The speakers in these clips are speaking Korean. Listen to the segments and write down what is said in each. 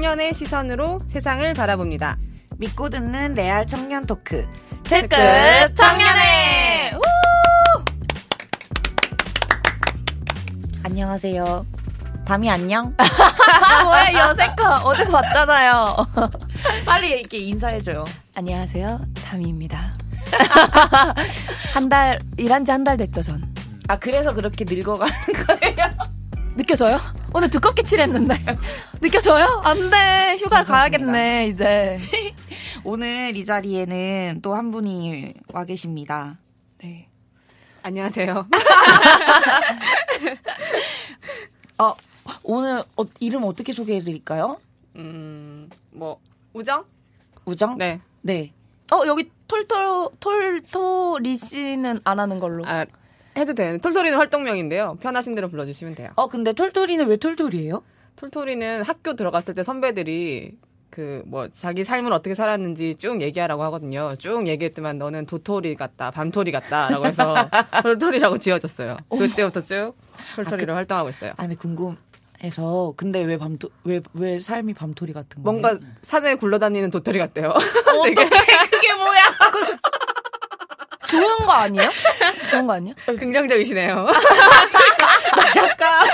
청년의 시선으로 세상을 바라봅니다. 믿고 듣는 레알 청년 토크. 특급 청년회! 안녕하세요. 담이 안녕? 아, 뭐야, 여세거. 어제 봤잖아요. 빨리 이렇게 인사해줘요. 안녕하세요. 담이입니다. 한 달, 일한 지 한 달 됐죠, 전. 아, 그래서 그렇게 늙어가는 거예요? 느껴져요? 오늘 두껍게 칠했는데 느껴져요? 안 돼 휴가를 괜찮습니다. 가야겠네 이제 오늘 이 자리에는 또 한 분이 와 계십니다. 네 안녕하세요. 어 오늘 어, 이름 어떻게 소개해드릴까요? 음뭐 우정 우정 네네 네. 어 여기 톨톨 톨토리 씨는 안 하는 걸로. 아 해도 돼요. 톨토리는 활동명인데요. 편하신 대로 불러주시면 돼요. 어, 근데 톨토리는 왜 톨토리예요? 톨토리는 학교 들어갔을 때 선배들이 그 뭐 자기 삶을 어떻게 살았는지 쭉 얘기하라고 하거든요. 쭉 얘기했지만 너는 도토리 같다, 밤토리 같다라고 해서 톨토리라고 지어졌어요. 그때부터 쭉 톨토리로 아, 그, 활동하고 있어요. 아니 궁금. 해서 근데 왜 밤토 왜 왜 삶이 밤토리 같은 거예요? 뭔가 산에 굴러다니는 도토리 같대요. 어떻게 그게 뭐야? 좋은 거 아니에요? 좋은 거 아니야? 긍정적이시네요. 아, 약간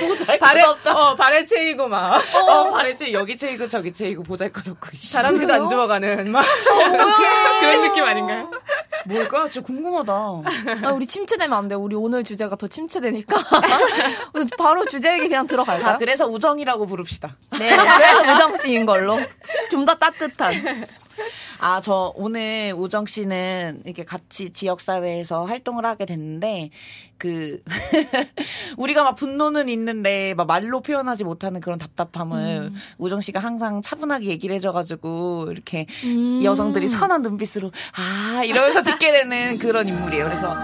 보잘 발에 없다. 어 발에 채이고 막. 어, 어 발에 채 여기 채이고 저기 채이고 보잘 것 없고. 다람쥐도 안좋아가는막 어, 그런 느낌 아닌가요? 뭘까? 저 궁금하다. 아, 우리 침체되면 안 돼. 우리 오늘 주제가 더 침체되니까. 바로 주제 얘기 그냥 들어갈까요? 자, 그래서 우정이라고 부릅시다. 네, 그래서 우정 씨인 걸로. 좀 더 따뜻한. 아, 저 오늘 우정 씨는 이렇게 같이 지역사회에서 활동을 하게 됐는데, 그, 우리가 막 분노는 있는데, 막 말로 표현하지 못하는 그런 답답함을 음. 우정 씨가 항상 차분하게 얘기를 해줘가지고, 이렇게 음. 여성들이 선한 눈빛으로, 아, 이러면서 듣게 되는 그런 인물이에요. 그래서.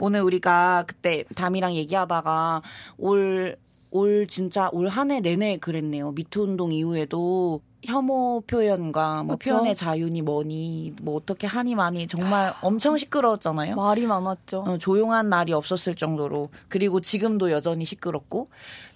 오늘 우리가 그때 담이랑 얘기하다가 올올 진짜 올 한 해 내내 그랬네요. 미투 운동 이후에도 혐오 표현과 뭐 그쵸? 표현의 자유니 뭐니 뭐 어떻게 하니 마니 정말 엄청 시끄러웠잖아요. 말이 많았죠. 어, 조용한 날이 없었을 정도로 그리고 지금도 여전히 시끄럽고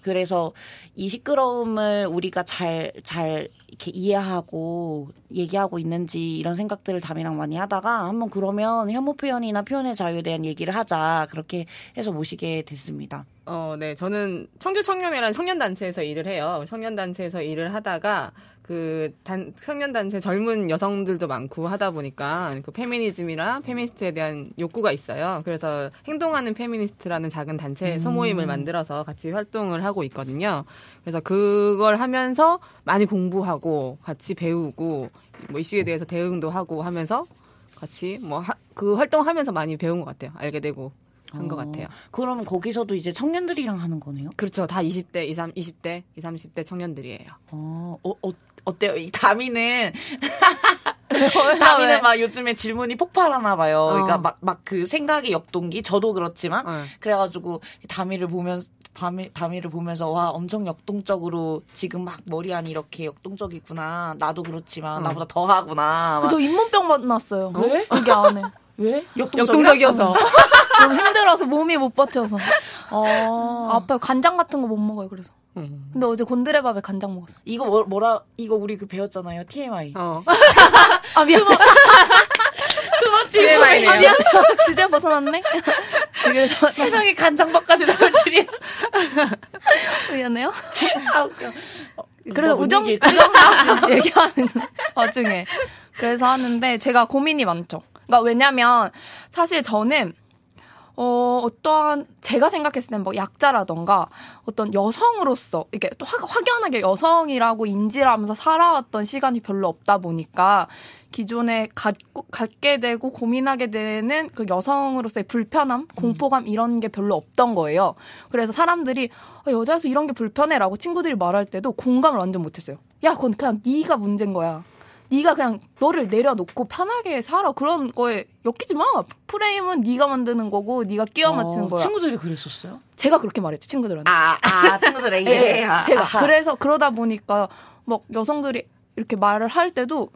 그래서 이 시끄러움을 우리가 잘, 잘 이렇게 이해하고 얘기하고 있는지 이런 생각들을 담이랑 많이 하다가 한번 그러면 혐오 표현이나 표현의 자유에 대한 얘기를 하자. 그렇게 해서 모시게 됐습니다. 어, 네. 저는 청주 청렴회라는 청년단체에서 일을 해요. 청년단체에서 일을 하다가 그 단, 청년단체 젊은 여성들도 많고 하다 보니까 그페미니즘이나 페미니스트에 대한 욕구가 있어요. 그래서 행동하는 페미니스트라는 작은 단체 음. 소모임을 만들어서 같이 활동을 하고 하고 있거든요. 그래서 그걸 하면서 많이 공부하고 같이 배우고 뭐 이슈에 대해서 대응도 하고 하면서 같이 뭐 그 활동하면서 많이 배운 것 같아요. 알게 되고 한것 어, 같아요. 그럼 거기서도 이제 청년들이랑 하는 거네요? 그렇죠. 다 20대, 20, 20대, 20, 30대 청년들이에요. 어, 어, 어때요이 다미는 다미는 막 요즘에 질문이 폭발하나 봐요. 그러니까 어. 그러니까 막막 그 생각의 역동기 저도 그렇지만 어. 그래가지고 다미를 보면 다미, 다미를 보면서 와 엄청 역동적으로 지금 막 머리 안이 렇게 역동적이구나. 나도 그렇지만 응. 나보다 더 하구나. 막. 저 잇몸병 만났어요. 왜? 여기 안에. 왜? 역동적이어서 너무 힘들어서 몸이 못 버텨서. 어. 아파 간장 같은 거 못 먹어요. 그래서. 근데 어제 곤드레밥에 간장 먹었어. 이거 뭐, 라 이거 우리 그 배웠잖아요. TMI. 어. 아 미안. 두번 질문이에요. 주제 벗어났네. 세상에 간장밥까지 나올 줄이야. 미안해요. 아, 웃겨. 어, 그래서 우정 씨 얘기하는 와중에 그래서 하는데 제가 고민이 많죠. 그러니까 왜냐면 사실 저는 어, 어떠한, 제가 생각했을 땐뭐 약자라던가 어떤 여성으로서, 이렇게 또 확, 확연하게 여성이라고 인지를 하면서 살아왔던 시간이 별로 없다 보니까 기존에 갖고, 갖게 되고 고민하게 되는 그 여성으로서의 불편함, 음. 공포감 이런 게 별로 없던 거예요. 그래서 사람들이 아, 여자여서 이런 게 불편해라고 친구들이 말할 때도 공감을 완전 못했어요. 야, 그건 그냥 네가 문제인 거야. 네가 그냥 너를 내려놓고 편하게 살아 그런 거에 엮이지 마. 프레임은 네가 만드는 거고 네가 끼워 어, 맞추는 거야. 친구들이 그랬었어요? 제가 그렇게 말했죠 친구들한테. 아, 아, 아 친구들에 예. 예. 제가 아하. 그래서 그러다 보니까 막 여성들이 이렇게 말을 할 때도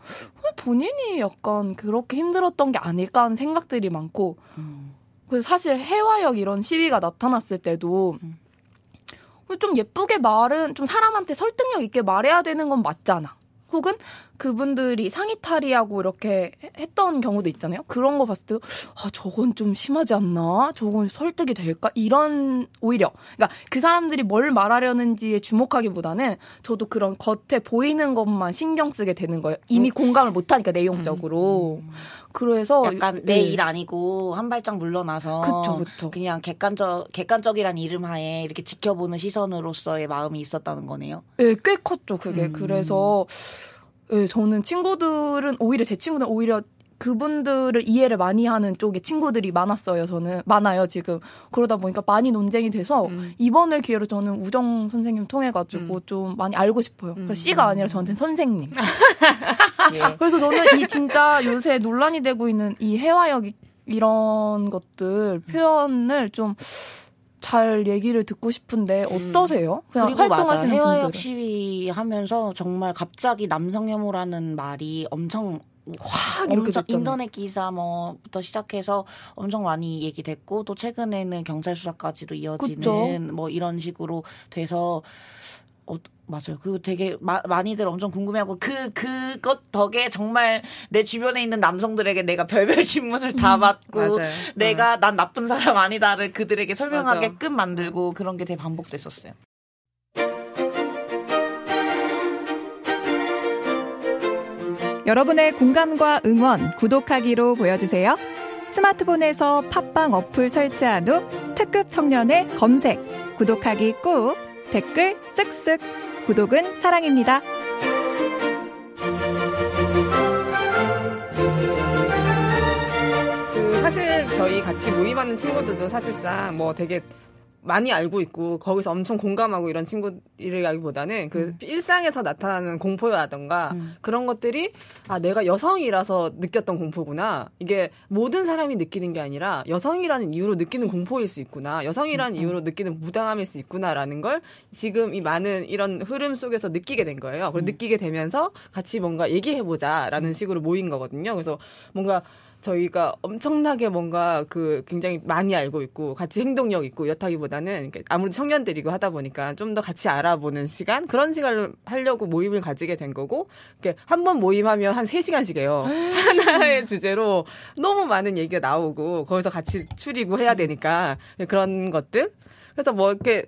본인이 약간 그렇게 힘들었던 게 아닐까 하는 생각들이 많고 음. 그래서 사실 해화역 이런 시위가 나타났을 때도 음. 좀 예쁘게 말은 좀 사람한테 설득력 있게 말해야 되는 건 맞잖아. 혹은 그분들이 상의 탈의하고 이렇게 했던 경우도 있잖아요. 그런 거 봤을 때, 아, 저건 좀 심하지 않나? 저건 설득이 될까? 이런, 오히려. 그러니까 그 사람들이 뭘 말하려는지에 주목하기보다는 저도 그런 겉에 보이는 것만 신경 쓰게 되는 거예요. 이미 음. 공감을 못하니까, 내용적으로. 음. 그래서. 약간 예. 내일 네. 아니고 한 발짝 물러나서. 그쵸, 그쵸. 그냥 객관적, 객관적이란 이름 하에 이렇게 지켜보는 시선으로서의 마음이 있었다는 거네요. 예, 네, 꽤 컸죠, 그게. 음. 그래서. 예, 저는 친구들은 오히려 제 친구는 오히려 그분들을 이해를 많이 하는 쪽에 친구들이 많았어요. 저는 많아요 지금 그러다 보니까 많이 논쟁이 돼서 음. 이번을 기회로 저는 우정 선생님 통해 가지고 음. 좀 많이 알고 싶어요. 음. 씨가 아니라 저한테 선생님. 예. 그래서 저는 이 진짜 요새 논란이 되고 있는 이 해화역 이런 것들 표현을 좀잘 얘기를 듣고 싶은데 음. 어떠세요? 그냥 그리고 활동하시는 맞아. 분들 해역 시위 하면서 정말 갑자기 남성 혐오라는 말이 엄청 확 이렇게 엄청 인터넷 기사 뭐부터 시작해서 엄청 많이 얘기됐고 또 최근에는 경찰 수사까지도 이어지는 그쵸? 뭐 이런 식으로 돼서 어, 맞아요. 그거 되게 마, 많이들 엄청 궁금해하고 그 그것 덕에 정말 내 주변에 있는 남성들에게 내가 별별 질문을 다 음, 받고 내가 어. 난 나쁜 사람 아니다를 그들에게 설명하게끔 맞아. 만들고 그런 게 되게 반복됐었어요. 여러분의 공감과 응원 구독하기로 보여주세요. 스마트폰에서 팟빵 어플 설치한 후 특급 청년의 검색 구독하기 꾹 댓글 쓱쓱 구독은 사랑입니다. 그 사실 저희 같이 모임하는 친구들도 사실상 뭐 되게 많이 알고 있고 거기서 엄청 공감하고 이런 친구들이라기보다는 그 음. 일상에서 나타나는 공포라던가 음. 그런 것들이 아 내가 여성이라서 느꼈던 공포구나 이게 모든 사람이 느끼는 게 아니라 여성이라는 이유로 느끼는 공포일 수 있구나 여성이라는 음. 이유로 느끼는 무당함일 수 있구나라는 걸 지금 이 많은 이런 흐름 속에서 느끼게 된 거예요. 그걸 음. 느끼게 되면서 같이 뭔가 얘기해 보자라는 음. 식으로 모인 거거든요. 그래서 뭔가 저희가 엄청나게 뭔가 그 굉장히 많이 알고 있고 같이 행동력 있고 이렇다기보다는 아무래도 청년들이고 하다 보니까 좀 더 같이 알아보는 시간 그런 시간을 하려고 모임을 가지게 된 거고 이렇게 한번 모임하면 한 3시간씩 해요. 하나의 주제로 너무 많은 얘기가 나오고 거기서 같이 추리고 해야 되니까 그런 것들 그래서 뭐 이렇게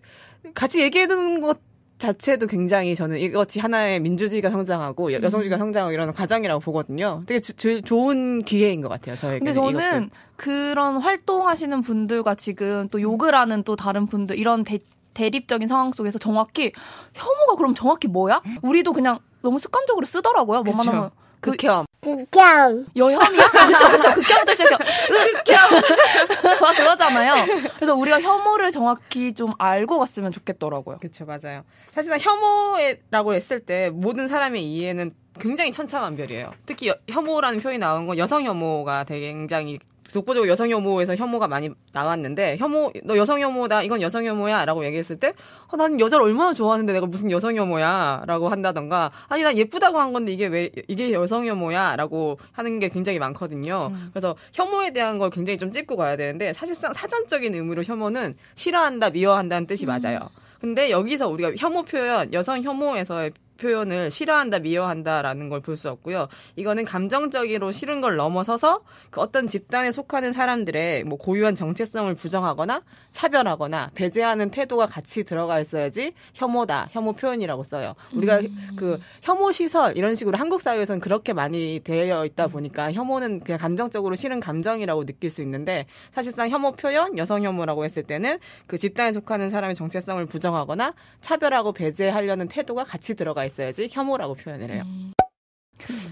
같이 얘기해 두는 것 자체도 굉장히 저는 이것이 하나의 민주주의가 성장하고 여, 성주의가 음. 성장하고 이런 과정이라고 보거든요. 되게 주, 주, 좋은 기회인 것 같아요. 저에게. 근데 저는 이것도. 그런 활동하시는 분들과 지금 또 욕을 하는 또 다른 분들 이런 대, 대립적인 상황 속에서 정확히 혐오가 그럼 정확히 뭐야? 음? 우리도 그냥 너무 습관적으로 쓰더라고요. 뭐만 하면. 그 극혐. 극혐. 여혐이야? 그쵸, 그쵸. 극혐도 시작해. 극혐. 막 그러잖아요. 그래서 우리가 혐오를 정확히 좀 알고 갔으면 좋겠더라고요. 그쵸, 맞아요. 사실은 혐오라고 했을 때 모든 사람의 이해는 굉장히 천차만별이에요. 특히 혐오라는 표현이 나온 건 여성 혐오가 되게 굉장히 독보적으로 여성 혐오에서 혐오가 많이 나왔는데 혐오 너 여성 혐오다 이건 여성 혐오야라고 얘기했을 때 어, 난 여자를 얼마나 좋아하는데 내가 무슨 여성 혐오야라고 한다던가 아니 난 예쁘다고 한 건데 이게 왜 이게 여성 혐오야라고 하는 게 굉장히 많거든요. 음. 그래서 혐오에 대한 걸 굉장히 좀찍고 가야 되는데 사실상 사전적인 의미로 혐오는 싫어한다 미워한다는 뜻이 음. 맞아요. 근데 여기서 우리가 혐오 표현 여성 혐오에서의 표현을 싫어한다, 미워한다라는 걸 볼 수 없고요. 이거는 감정적으로 싫은 걸 넘어서서 그 어떤 집단에 속하는 사람들의 뭐 고유한 정체성을 부정하거나 차별하거나 배제하는 태도가 같이 들어가 있어야지 혐오다, 혐오 표현이라고 써요. 우리가 음. 그 혐오 시설 이런 식으로 한국 사회에서는 그렇게 많이 되어 있다 보니까 혐오는 그냥 감정적으로 싫은 감정이라고 느낄 수 있는데 사실상 혐오 표현, 여성 혐오라고 했을 때는 그 집단에 속하는 사람의 정체성을 부정하거나 차별하고 배제하려는 태도가 같이 들어가 있어야지 혐오라고 표현을 해요. 음.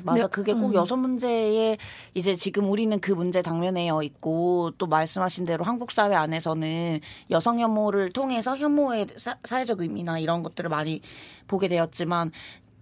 맞아. 근 그게 꼭 음. 여성 문제에 이제 지금 우리는 그 문제 당면에 여 있고 또 말씀하신 대로 한국 사회 안에서는 여성 혐오를 통해서 혐오의 사, 사회적 의미나 이런 것들을 많이 보게 되었지만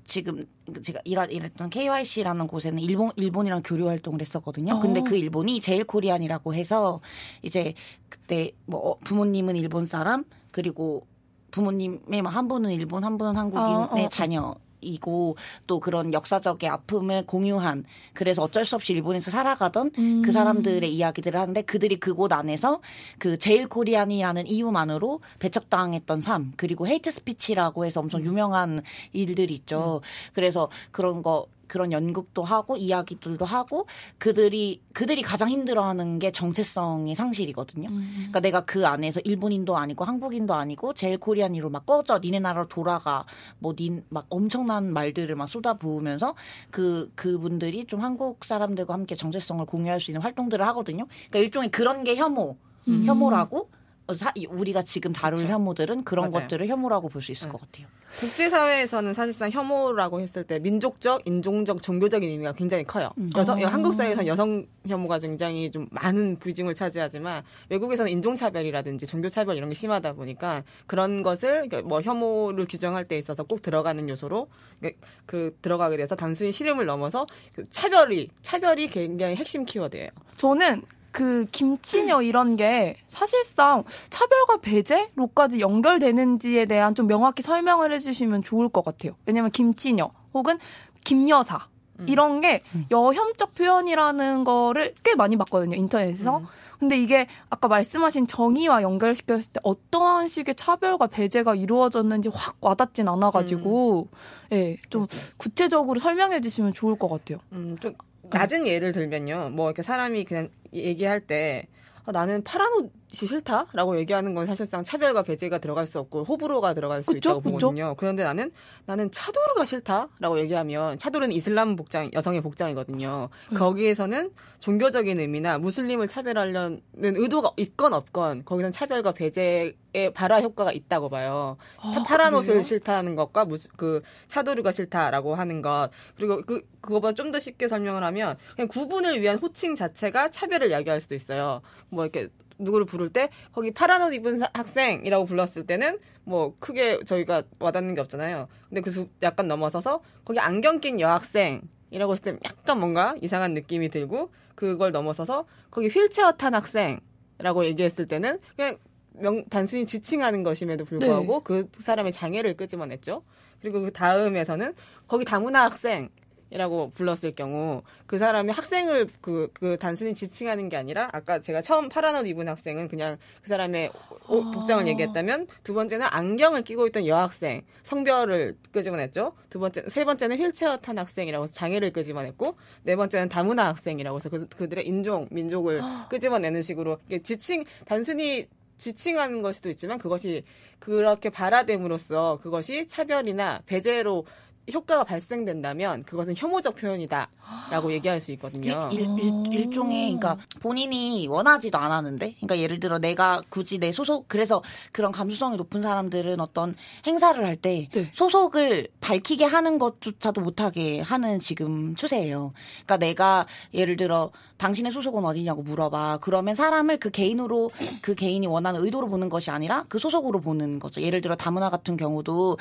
지금 제가 일하, 일했던 KYC라는 곳에는 일본 일본이랑 교류 활동을 했었거든요. 어. 근데 그 일본이 제일 코리안이라고 해서 이제 그때 뭐 어, 부모님은 일본 사람 그리고 부모님의 뭐 한 분은 일본, 한 분은 한국인의 어, 어. 자녀. 이고 또 그런 역사적의 아픔을 공유한 그래서 어쩔 수 없이 일본에서 살아가던 그 음. 그 사람들의 이야기들을 하는데 그들이 그곳 안에서 그 제일 코리안이라는 이유만으로 배척당했던 삶 그리고 헤이트 스피치라고 해서 엄청 음. 유명한 일들 있죠. 음. 그래서 그런 거 그런 연극도 하고 이야기들도 하고 그들이 그들이 가장 힘들어하는 게 정체성의 상실이거든요. 음. 그러니까 내가 그 안에서 일본인도 아니고 한국인도 아니고 제일 코리안이로 막 꺼져 니네 나라로 돌아가 뭐니막 엄청난 말들을 막 쏟아부으면서 그 그분들이 좀 한국 사람들과 함께 정체성을 공유할 수 있는 활동들을 하거든요. 그러니까 일종의 그런 게 혐오 음. 혐오라고 사, 우리가 지금 다룰 그렇죠. 혐오들은 그런 맞아요. 것들을 혐오라고 볼 수 있을 네. 것 같아요. 국제사회에서는 사실상 혐오라고 했을 때 민족적, 인종적, 종교적인 의미가 굉장히 커요. 음. 여성, 어. 한국 사회에서는 여성 혐오가 굉장히 좀 많은 부중을 차지하지만 외국에서는 인종차별이라든지 종교차별 이런 게 심하다 보니까 그런 것을 그러니까 뭐 혐오를 규정할 때 있어서 꼭 들어가는 요소로 그러니까 그 들어가게 돼서 단순히 시름을 넘어서 그 차별이, 차별이 굉장히 핵심 키워드예요. 저는 그 김치녀 이런 게 사실상 차별과 배제로까지 연결되는지에 대한 좀 명확히 설명을 해주시면 좋을 것 같아요. 왜냐면 김치녀 혹은 김여사 음. 이런 게 음. 여혐적 표현이라는 거를 꽤 많이 봤거든요 인터넷에서. 음. 근데 이게 아까 말씀하신 정의와 연결시켰을 때 어떠한 식의 차별과 배제가 이루어졌는지 확 와닿진 않아가지고, 예, 음. 네, 좀 그렇죠. 구체적으로 설명해 주시면 좋을 것 같아요. 음, 좀 낮은 예를 들면요. 뭐 이렇게 사람이 그냥 얘기할 때 아, 나는 파란 옷 싫다라고 얘기하는 건 사실상 차별과 배제가 들어갈 수 없고 호불호가 들어갈 수 그쵸? 있다고 보거든요. 그쵸? 그런데 나는 나는 차도르가 싫다라고 얘기하면 차도르는 이슬람 복장 여성의 복장이거든요. 음. 거기에서는 종교적인 의미나 무슬림을 차별하려는 의도가 있건 없건 거기선 차별과 배제의 발화 효과가 있다고 봐요. 아, 파란 옷을 그래요? 싫다는 것과 무스, 그 차도르가 싫다라고 하는 것 그리고 그 그거보다 좀 더 쉽게 설명을 하면 그냥 구분을 위한 호칭 자체가 차별을 야기할 수도 있어요. 뭐 이렇게 누구를 부를 때 거기 파란 옷 입은 학생이라고 불렀을 때는 뭐 크게 저희가 와닿는 게 없잖아요. 근데 그 수, 약간 넘어서서 거기 안경 낀 여학생 이라고 했을 때 약간 뭔가 이상한 느낌이 들고 그걸 넘어서서 거기 휠체어 탄 학생이라고 얘기했을 때는 그냥 명, 단순히 지칭하는 것임에도 불구하고 네. 그 사람의 장애를 끄집어냈죠. 그리고 그 다음에서는 거기 다문화 학생 이라고 불렀을 경우 그 사람이 학생을 그, 그 단순히 지칭하는 게 아니라 아까 제가 처음 파란 옷 입은 학생은 그냥 그 사람의 옷, 복장을 아. 얘기했다면 두 번째는 안경을 끼고 있던 여학생 성별을 끄집어냈죠. 두 번째, 세 번째는 휠체어 탄 학생이라고 해서 장애를 끄집어냈고 네 번째는 다문화 학생이라고 해서 그, 그들의 인종, 민족을 끄집어내는 식으로 지칭 단순히 지칭하는 것이도 있지만 그것이 그렇게 발화됨으로써 그것이 차별이나 배제로 효과가 발생된다면 그것은 혐오적 표현이다라고 얘기할 수 있거든요. 일, 일, 일 종의 그러니까 본인이 원하지도 않았는데, 그러니까 예를 들어 내가 굳이 내 소속 그래서 그런 감수성이 높은 사람들은 어떤 행사를 할때 네. 소속을 밝히게 하는 것조차도 못하게 하는 지금 추세예요. 그러니까 내가 예를 들어 당신의 소속은 어디냐고 물어봐. 그러면 사람을 그 개인으로 그 개인이 원하는 의도로 보는 것이 아니라 그 소속으로 보는 거죠. 예를 들어 다문화 같은 경우도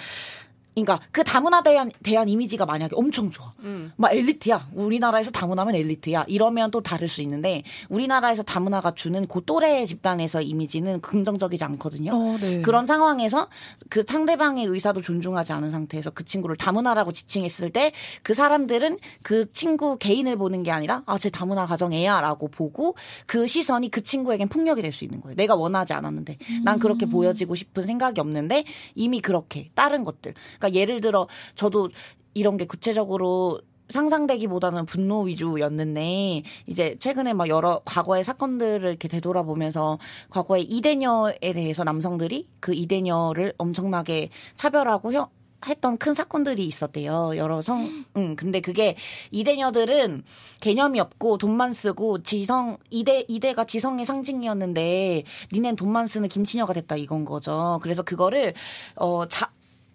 그러니까 그 다문화 대한 대한 이미지가 만약에 엄청 좋아. 음. 막 엘리트야. 우리나라에서 다문화면 엘리트야. 이러면 또 다를 수 있는데 우리나라에서 다문화가 주는 고그 또래 집단에서 이미지는 긍정적이지 않거든요. 어, 네. 그런 상황에서 그 상대방의 의사도 존중하지 않은 상태에서 그 친구를 다문화라고 지칭했을 때 그 사람들은 그 친구 개인을 보는 게 아니라 아, 제 다문화 가정 애야라고 보고 그 시선이 그 친구에겐 폭력이 될 수 있는 거예요. 내가 원하지 않았는데 난 그렇게 음. 보여지고 싶은 생각이 없는데 이미 그렇게 다른 것들 그러니까 예를 들어 저도 이런 게 구체적으로 상상되기보다는 분노 위주였는데 이제 최근에 막 여러 과거의 사건들을 이렇게 되돌아보면서 과거에 이대녀에 대해서 남성들이 그 이대녀를 엄청나게 차별하고 형 했던 큰 사건들이 있었대요. 여러 성, 응, 근데 그게 이대녀들은 개념이 없고 돈만 쓰고 지성, 이대, 이대가 지성의 상징이었는데 니넨 돈만 쓰는 김치녀가 됐다 이건 거죠. 그래서 그거를, 어, 자,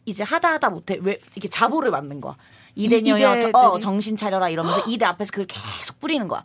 이제 하다 하다 못해 왜 이렇게 자보를 맞는 거야. 이대녀여 이대, 어, 정신 차려라 이러면서 이대 앞에서 그걸 계속 뿌리는 거야.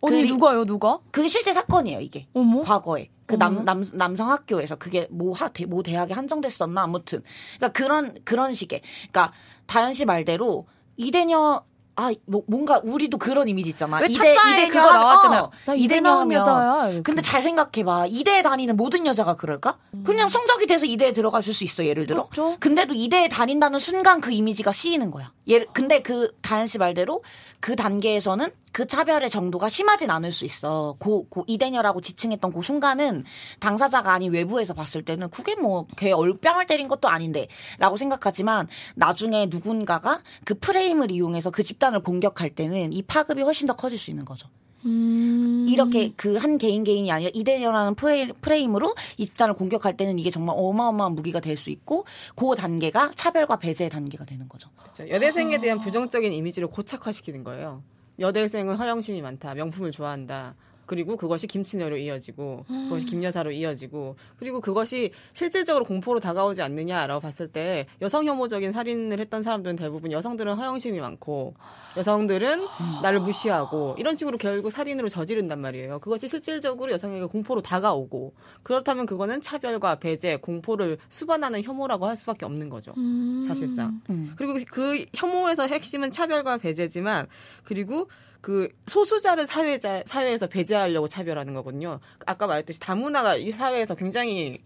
언니 누가요 누가? 그게 실제 사건이에요 이게 어머? 과거에 그남남 남성 학교에서 그게 뭐하모 뭐 대학에 한정됐었나 아무튼 그러니까 그런 그런 식의 그러니까 다현 씨 말대로 이대녀 아, 뭐, 뭔가 우리도 그런 이미지 있잖아. 왜 이대 이대 그거 나왔잖아요. 어, 이대면 여자야. 이렇게. 근데 잘 생각해봐. 이대에 다니는 모든 여자가 그럴까? 음. 그냥 성적이 돼서 이대에 들어가실수 있어. 예를 들어. 그렇죠? 근데도 이대에 다닌다는 순간 그 이미지가 씌이는 거야. 예, 근데 그 다현 씨 말대로 그 단계에서는 그 차별의 정도가 심하진 않을 수 있어. 고, 고 이대녀라고 지칭했던 그 순간은 당사자가 아닌 외부에서 봤을 때는 그게 뭐 걔 얼뺨을 때린 것도 아닌데 라고 생각하지만 나중에 누군가가 그 프레임을 이용해서 그 집단을 공격할 때는 이 파급이 훨씬 더 커질 수 있는 거죠. 음... 이렇게 그 한 개인 개인이 아니라 이대녀라는 프레임으로 이 집단을 공격할 때는 이게 정말 어마어마한 무기가 될 수 있고 그 단계가 차별과 배제의 단계가 되는 거죠. 그렇죠. 연애생에 아. 대한 부정적인 이미지를 고착화시키는 거예요. 여대생은 허영심이 많다. 명품을 좋아한다. 그리고 그것이 김치녀로 이어지고 음. 그것이 김여사로 이어지고 그리고 그것이 실질적으로 공포로 다가오지 않느냐라고 봤을 때 여성 혐오적인 살인을 했던 사람들은 대부분 여성들은 허영심이 많고 여성들은 나를 무시하고 이런 식으로 결국 살인으로 저지른단 말이에요. 그것이 실질적으로 여성에게 공포로 다가오고 그렇다면 그거는 차별과 배제, 공포를 수반하는 혐오라고 할 수밖에 없는 거죠. 음. 사실상. 음. 그리고 그 혐오에서 핵심은 차별과 배제지만 그리고 그 소수자를 사회자 사회에서 배제하려고 차별하는 거거든요. 아까 말했듯이 다문화가 이 사회에서 굉장히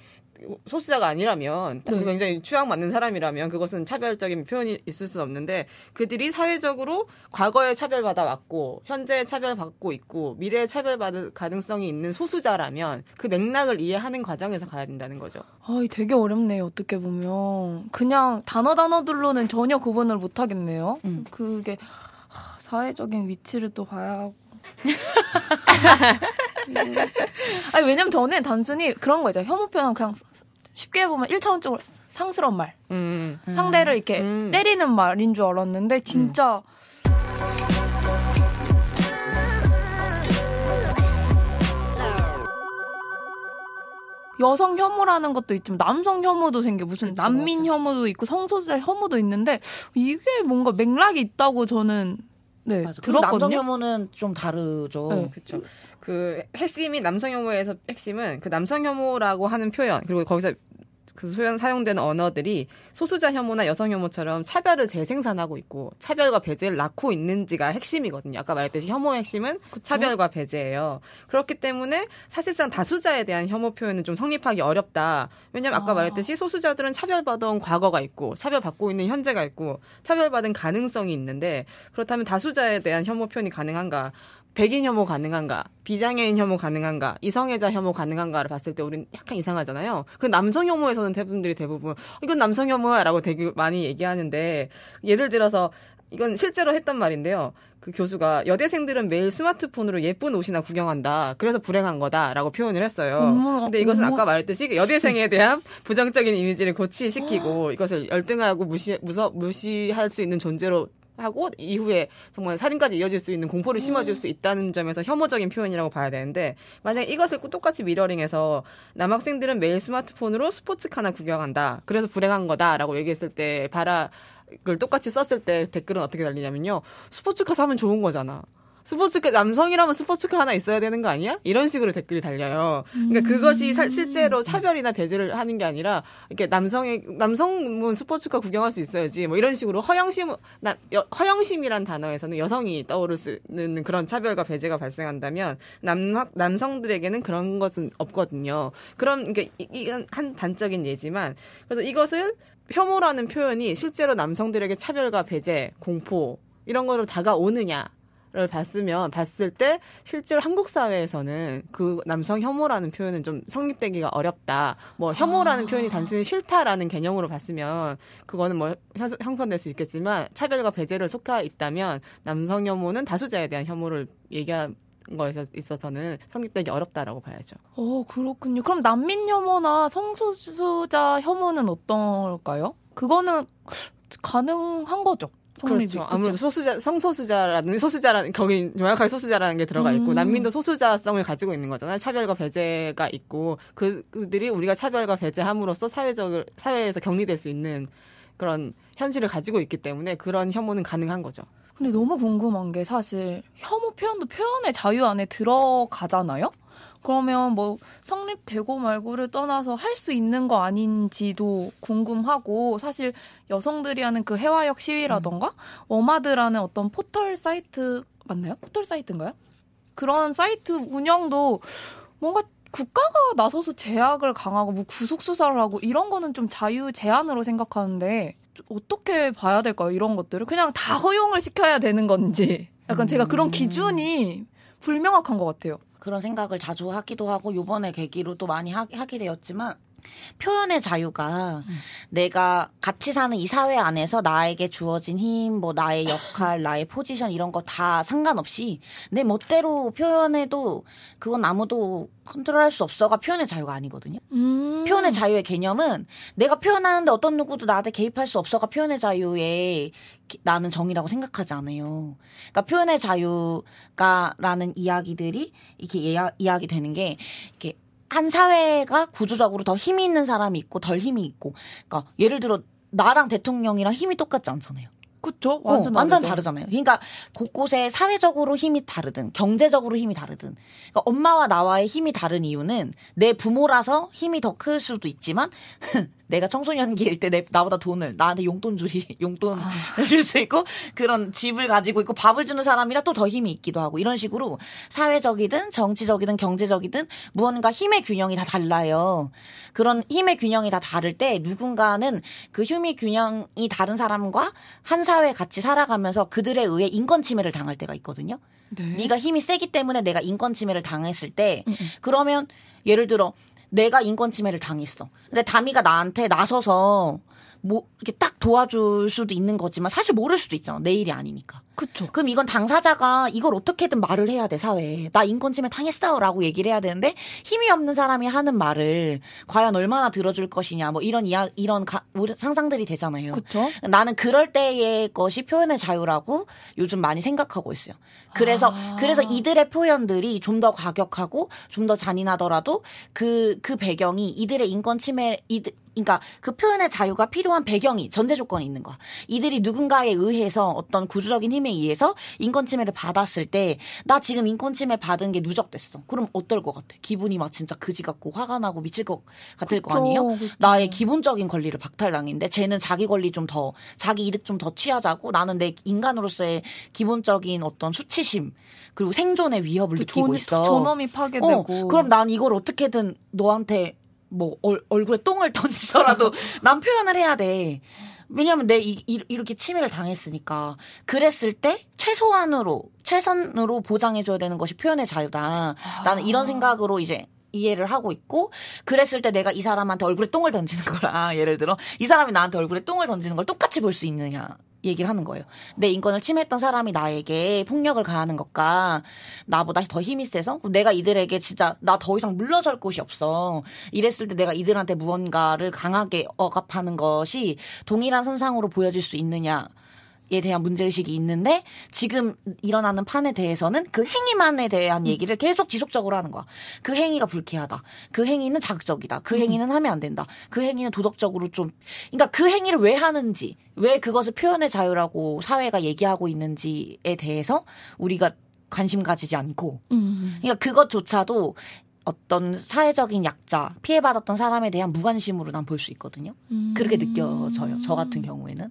소수자가 아니라면 네. 그 굉장히 취향 맞는 사람이라면 그것은 차별적인 표현이 있을 수는 없는데 그들이 사회적으로 과거에 차별받아 왔고 현재 차별받고 있고 미래에 차별받을 가능성이 있는 소수자라면 그 맥락을 이해하는 과정에서 가야 된다는 거죠. 아, 되게 어렵네요. 어떻게 보면 그냥 단어 단어들로는 전혀 구분을 못 하겠네요. 음. 그게 사회적인 위치를 또 봐야 하고. 음. 아니 왜냐면 저는 단순히 그런 거죠. 혐오 표현 그냥 쉽게 보면 1차원적으로 상스러운 말. 음, 음. 상대를 이렇게 음. 음. 때리는 말인 줄 알았는데 진짜 여성 혐오라는 것도 있지만 남성 혐오도 생겨 무슨 그치, 남민 맞아. 혐오도 있고 성소수자 혐오도 있는데 이게 뭔가 맥락이 있다고 저는 네, 맞아. 들었거든요. 남성 혐오는 좀 다르죠. 네. 그렇죠. 그 핵심이 남성 혐오에서 핵심은 그 남성 혐오라고 하는 표현 그리고 거기서 그 소현 사용된 언어들이 소수자 혐오나 여성 혐오처럼 차별을 재생산하고 있고 차별과 배제를 낳고 있는지가 핵심이거든요. 아까 말했듯이 혐오의 핵심은 그쵸? 차별과 배제예요. 그렇기 때문에 사실상 다수자에 대한 혐오 표현은 좀 성립하기 어렵다. 왜냐하면 아까 아. 말했듯이 소수자들은 차별받은 과거가 있고 차별받고 있는 현재가 있고 차별받은 가능성이 있는데 그렇다면 다수자에 대한 혐오 표현이 가능한가? 백인 혐오 가능한가, 비장애인 혐오 가능한가, 이성애자 혐오 가능한가를 봤을 때 우린 약간 이상하잖아요. 그 남성 혐오에서는 대부분들이 대부분 어, 이건 남성 혐오야라고 되게 많이 얘기하는데 예를 들어서 이건 실제로 했던 말인데요. 그 교수가 여대생들은 매일 스마트폰으로 예쁜 옷이나 구경한다. 그래서 불행한 거다라고 표현을 했어요. 근데 이것은 아까 말했듯이 그 여대생에 대한 부정적인 이미지를 고치시키고 이것을 열등하고 무시 무서 무시할 수 있는 존재로 하고 이후에 정말 살인까지 이어질 수 있는 공포를 심어줄 음. 수 있다는 점에서 혐오적인 표현이라고 봐야 되는데 만약 이것을 똑같이 미러링해서 남학생들은 매일 스마트폰으로 스포츠 카나 구경한다 그래서 불행한 거다라고 얘기했을 때 바라 그걸 똑같이 썼을 때 댓글은 어떻게 달리냐면요. 스포츠카 사면 좋은 거잖아. 스포츠카 남성이라면 스포츠카 하나 있어야 되는 거 아니야? 이런 식으로 댓글이 달려요. 그러니까 음. 그것이 사, 실제로 차별이나 배제를 하는 게 아니라 이렇게 남성의 남성은 스포츠카 구경할 수 있어야지 뭐 이런 식으로 허영심 나, 여, 허영심이란 단어에서는 여성이 떠오를 수 있는 그런 차별과 배제가 발생한다면 남 남성들에게는 그런 것은 없거든요. 그 그러니까 이건 한 단적인 예지만 그래서 이것을 혐오라는 표현이 실제로 남성들에게 차별과 배제, 공포 이런 거로 다가오느냐 를 봤으면 봤을 때 실제로 한국 사회에서는 그 남성 혐오라는 표현은 좀 성립되기가 어렵다. 뭐 혐오라는 아. 표현이 단순히 싫다라는 개념으로 봤으면 그거는 뭐 형성될 수 있겠지만 차별과 배제를 속해 있다면 남성 혐오는 다수자에 대한 혐오를 얘기한 거에서 있어서는 성립되기 어렵다라고 봐야죠. 어 그렇군요. 그럼 난민 혐오나 성소수자 혐오는 어떨까요? 그거는 가능한 거죠. 그렇죠. 아무래도 소수자 성소수자라는 소수자라는 거긴 명확하게 소수자라는 게 들어가 있고 음. 난민도 소수자성을 가지고 있는 거잖아요. 차별과 배제가 있고 그 그들이 우리가 차별과 배제함으로써 사회적 사회에서 격리될 수 있는 그런 현실을 가지고 있기 때문에 그런 혐오는 가능한 거죠. 근데 너무 궁금한 게 사실 혐오 표현도 표현의 자유 안에 들어가잖아요. 그러면 뭐 성립되고 말고를 떠나서 할 수 있는 거 아닌지도 궁금하고 사실 여성들이 하는 그 해화역 시위라던가 음. 워마드라는 어떤 포털 사이트 맞나요? 포털 사이트인가요? 그런 사이트 운영도 뭔가 국가가 나서서 제약을 강하고 뭐 구속 수사를 하고 이런 거는 좀 자유 제한으로 생각하는데 어떻게 봐야 될까요? 이런 것들을 그냥 다 허용을 시켜야 되는 건지 약간 제가 그런 음. 기준이 불명확한 것 같아요. 그런 생각을 자주 하기도 하고 요번에 계기로 또 많이 하, 하게 되었지만 표현의 자유가 음. 내가 같이 사는 이 사회 안에서 나에게 주어진 힘, 뭐 나의 역할, 나의 포지션 이런 거 다 상관없이 내 멋대로 표현해도 그건 아무도 컨트롤할 수 없어가 표현의 자유가 아니거든요. 음. 표현의 자유의 개념은 내가 표현하는데 어떤 누구도 나한테 개입할 수 없어가 표현의 자유의 나는 정의라고 생각하지 않아요. 그러니까 표현의 자유가라는 이야기들이 이렇게 이야기 되는 게 이렇게 한 사회가 구조적으로 더 힘이 있는 사람이 있고 덜 힘이 있고 그러니까 예를 들어 나랑 대통령이랑 힘이 똑같지 않잖아요. 그렇죠. 완전, 어, 완전 다르잖아요. 그러니까 곳곳에 사회적으로 힘이 다르든 경제적으로 힘이 다르든 그러니까 엄마와 나와의 힘이 다른 이유는 내 부모라서 힘이 더 클 수도 있지만 내가 청소년기일 때 내, 나보다 돈을 나한테 용돈 줄이 용돈을 아. 줄수 있고 그런 집을 가지고 있고 밥을 주는 사람이라 또 더 힘이 있기도 하고 이런 식으로 사회적이든 정치적이든 경제적이든 무언가 힘의 균형이 다 달라요. 그런 힘의 균형이 다 다를 때 누군가는 그 힘의 균형이 다른 사람과 한 사회 같이 살아가면서 그들에 의해 인권 침해를 당할 때가 있거든요. 네. 네가 힘이 세기 때문에 내가 인권 침해를 당했을 때 음, 음. 그러면 예를 들어 내가 인권 침해를 당했어. 근데 다미가 나한테 나서서 뭐 이렇게 딱 도와줄 수도 있는 거지만 사실 모를 수도 있잖아. 내 일이 아니니까. 그쵸. 그럼 이건 당사자가 이걸 어떻게든 말을 해야 돼 사회에. 나 인권침해 당했어라고 얘기를 해야 되는데 힘이 없는 사람이 하는 말을 과연 얼마나 들어줄 것이냐 뭐 이런 이야 이런 가, 상상들이 되잖아요. 그쵸. 나는 그럴 때의 것이 표현의 자유라고 요즘 많이 생각하고 있어요. 그래서 아. 그래서 이들의 표현들이 좀 더 과격하고 좀 더 잔인하더라도 그그 그 배경이 이들의 인권 침해 이들 그러니까 그 표현의 자유가 필요한 배경이 전제 조건이 있는 거야. 이들이 누군가에 의해서 어떤 구조적인 힘에 의해서 인권 침해를 받았을 때 나 지금 인권 침해 받은 게 누적됐어. 그럼 어떨 것 같아? 기분이 막 진짜 그지 같고 화가 나고 미칠 것 같을 그쵸, 거 아니에요? 그쵸. 나의 기본적인 권리를 박탈당했는데 쟤는 자기 권리 좀 더 자기 이득 좀 더 취하자고 나는 내 인간으로서의 기본적인 어떤 수치심 그리고 생존의 위협을 그 느끼고 전, 있어. 전엄이 파괴되고. 어, 그럼 난 이걸 어떻게든 너한테 뭐 얼, 얼굴에 똥을 던지더라도 난 표현을 해야 돼. 왜냐면 내 이, 이, 이렇게 침해를 당했으니까 그랬을 때 최소한으로 최선으로 보장해줘야 되는 것이 표현의 자유다. 나는 이런 아. 생각으로 이제 이해를 하고 있고 그랬을 때 내가 이 사람한테 얼굴에 똥을 던지는 거라 예를 들어 이 사람이 나한테 얼굴에 똥을 던지는 걸 똑같이 볼 수 있느냐 얘기를 하는 거예요. 내 인권을 침해했던 사람이 나에게 폭력을 가하는 것과 나보다 더 힘이 세서 내가 이들에게 진짜 나 더 이상 물러설 곳이 없어. 이랬을 때 내가 이들한테 무언가를 강하게 억압하는 것이 동일한 선상으로 보여질 수 있느냐. 에 대한 문제의식이 있는데 지금 일어나는 판에 대해서는 그 행위만에 대한 음. 얘기를 계속 지속적으로 하는 거야. 그 행위가 불쾌하다. 그 행위는 자극적이다. 그 음. 행위는 하면 안 된다. 그 행위는 도덕적으로 좀 그러니까 그 행위를 왜 하는지 왜 그것을 표현의 자유라고 사회가 얘기하고 있는지에 대해서 우리가 관심 가지지 않고 음. 그러니까 그것조차도 어떤 사회적인 약자 피해받았던 사람에 대한 무관심으로 난 볼 수 있거든요. 그렇게 느껴져요. 저 같은 경우에는.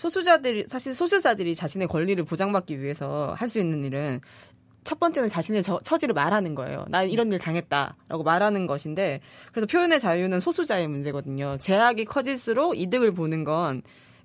소수자들이 사실 소수자들이 자신의 권리를 보장받기 위해서 할 수 있는 일은 첫 번째는 자신의 저, 처지를 말하는 거예요. 나 이런 일 당했다라고 말하는 것인데 그래서 표현의 자유는 소수자의 문제거든요. 제약이 커질수록 이득을 보는 건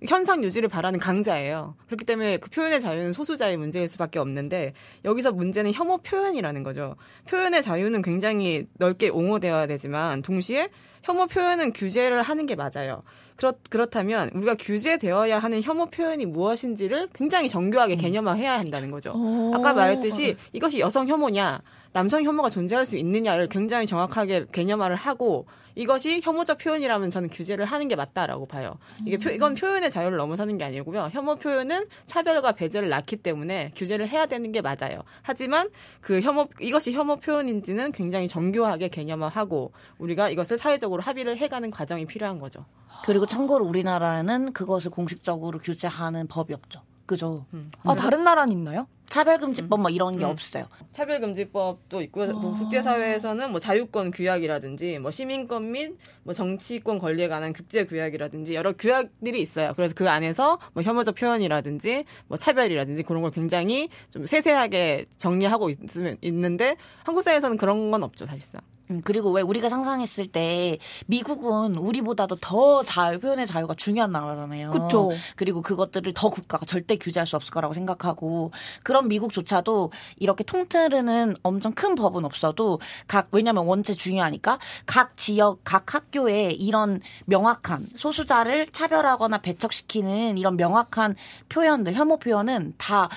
현상 유지를 바라는 강자예요. 그렇기 때문에 그 표현의 자유는 소수자의 문제일 수밖에 없는데 여기서 문제는 혐오 표현이라는 거죠. 표현의 자유는 굉장히 넓게 옹호되어야 되지만 동시에 혐오 표현은 규제를 하는 게 맞아요. 그렇, 그렇다면 우리가 규제되어야 하는 혐오 표현이 무엇인지를 굉장히 정교하게 음. 개념화해야 한다는 거죠. 어. 아까 말했듯이 이것이 여성 혐오냐, 남성 혐오가 존재할 수 있느냐를 굉장히 정확하게 개념화를 하고 이것이 혐오적 표현이라면 저는 규제를 하는 게 맞다라고 봐요. 이게 표, 이건 음. 표현의 자유를 넘어서는 게 아니고요. 혐오 표현은 차별과 배제를 낳기 때문에 규제를 해야 되는 게 맞아요. 하지만 그 혐오 이것이 혐오 표현인지는 굉장히 정교하게 개념화하고 우리가 이것을 사회적으로 합의를 해가는 과정이 필요한 거죠. 그리고 그리고 참고로 우리나라는 그것을 공식적으로 규제하는 법이 없죠. 그죠? 음. 아 다른 나라는 있나요? 차별금지법 뭐 이런 게 음. 없어요. 차별금지법도 있고 어. 뭐 국제사회에서는 뭐 자유권 규약이라든지 뭐 시민권 및 뭐 정치권 권리에 관한 국제 규약이라든지 여러 규약들이 있어요. 그래서 그 안에서 뭐 혐오적 표현이라든지 뭐 차별이라든지 그런 걸 굉장히 좀 세세하게 정리하고 있으면 있는데 한국 사회에서는 그런 건 없죠 사실상. 음, 그리고 왜 우리가 상상했을 때 미국은 우리보다도 더 자유 표현의 자유가 중요한 나라잖아요. 그렇죠. 그리고 그것들을 더 국가가 절대 규제할 수 없을 거라고 생각하고 그런 미국조차도 이렇게 통틀르는 엄청 큰 법은 없어도 각 왜냐면 하 원체 중요하니까 각 지역 각 학교에 이런 명확한 소수자를 차별하거나 배척시키는 이런 명확한 표현들 혐오 표현은 다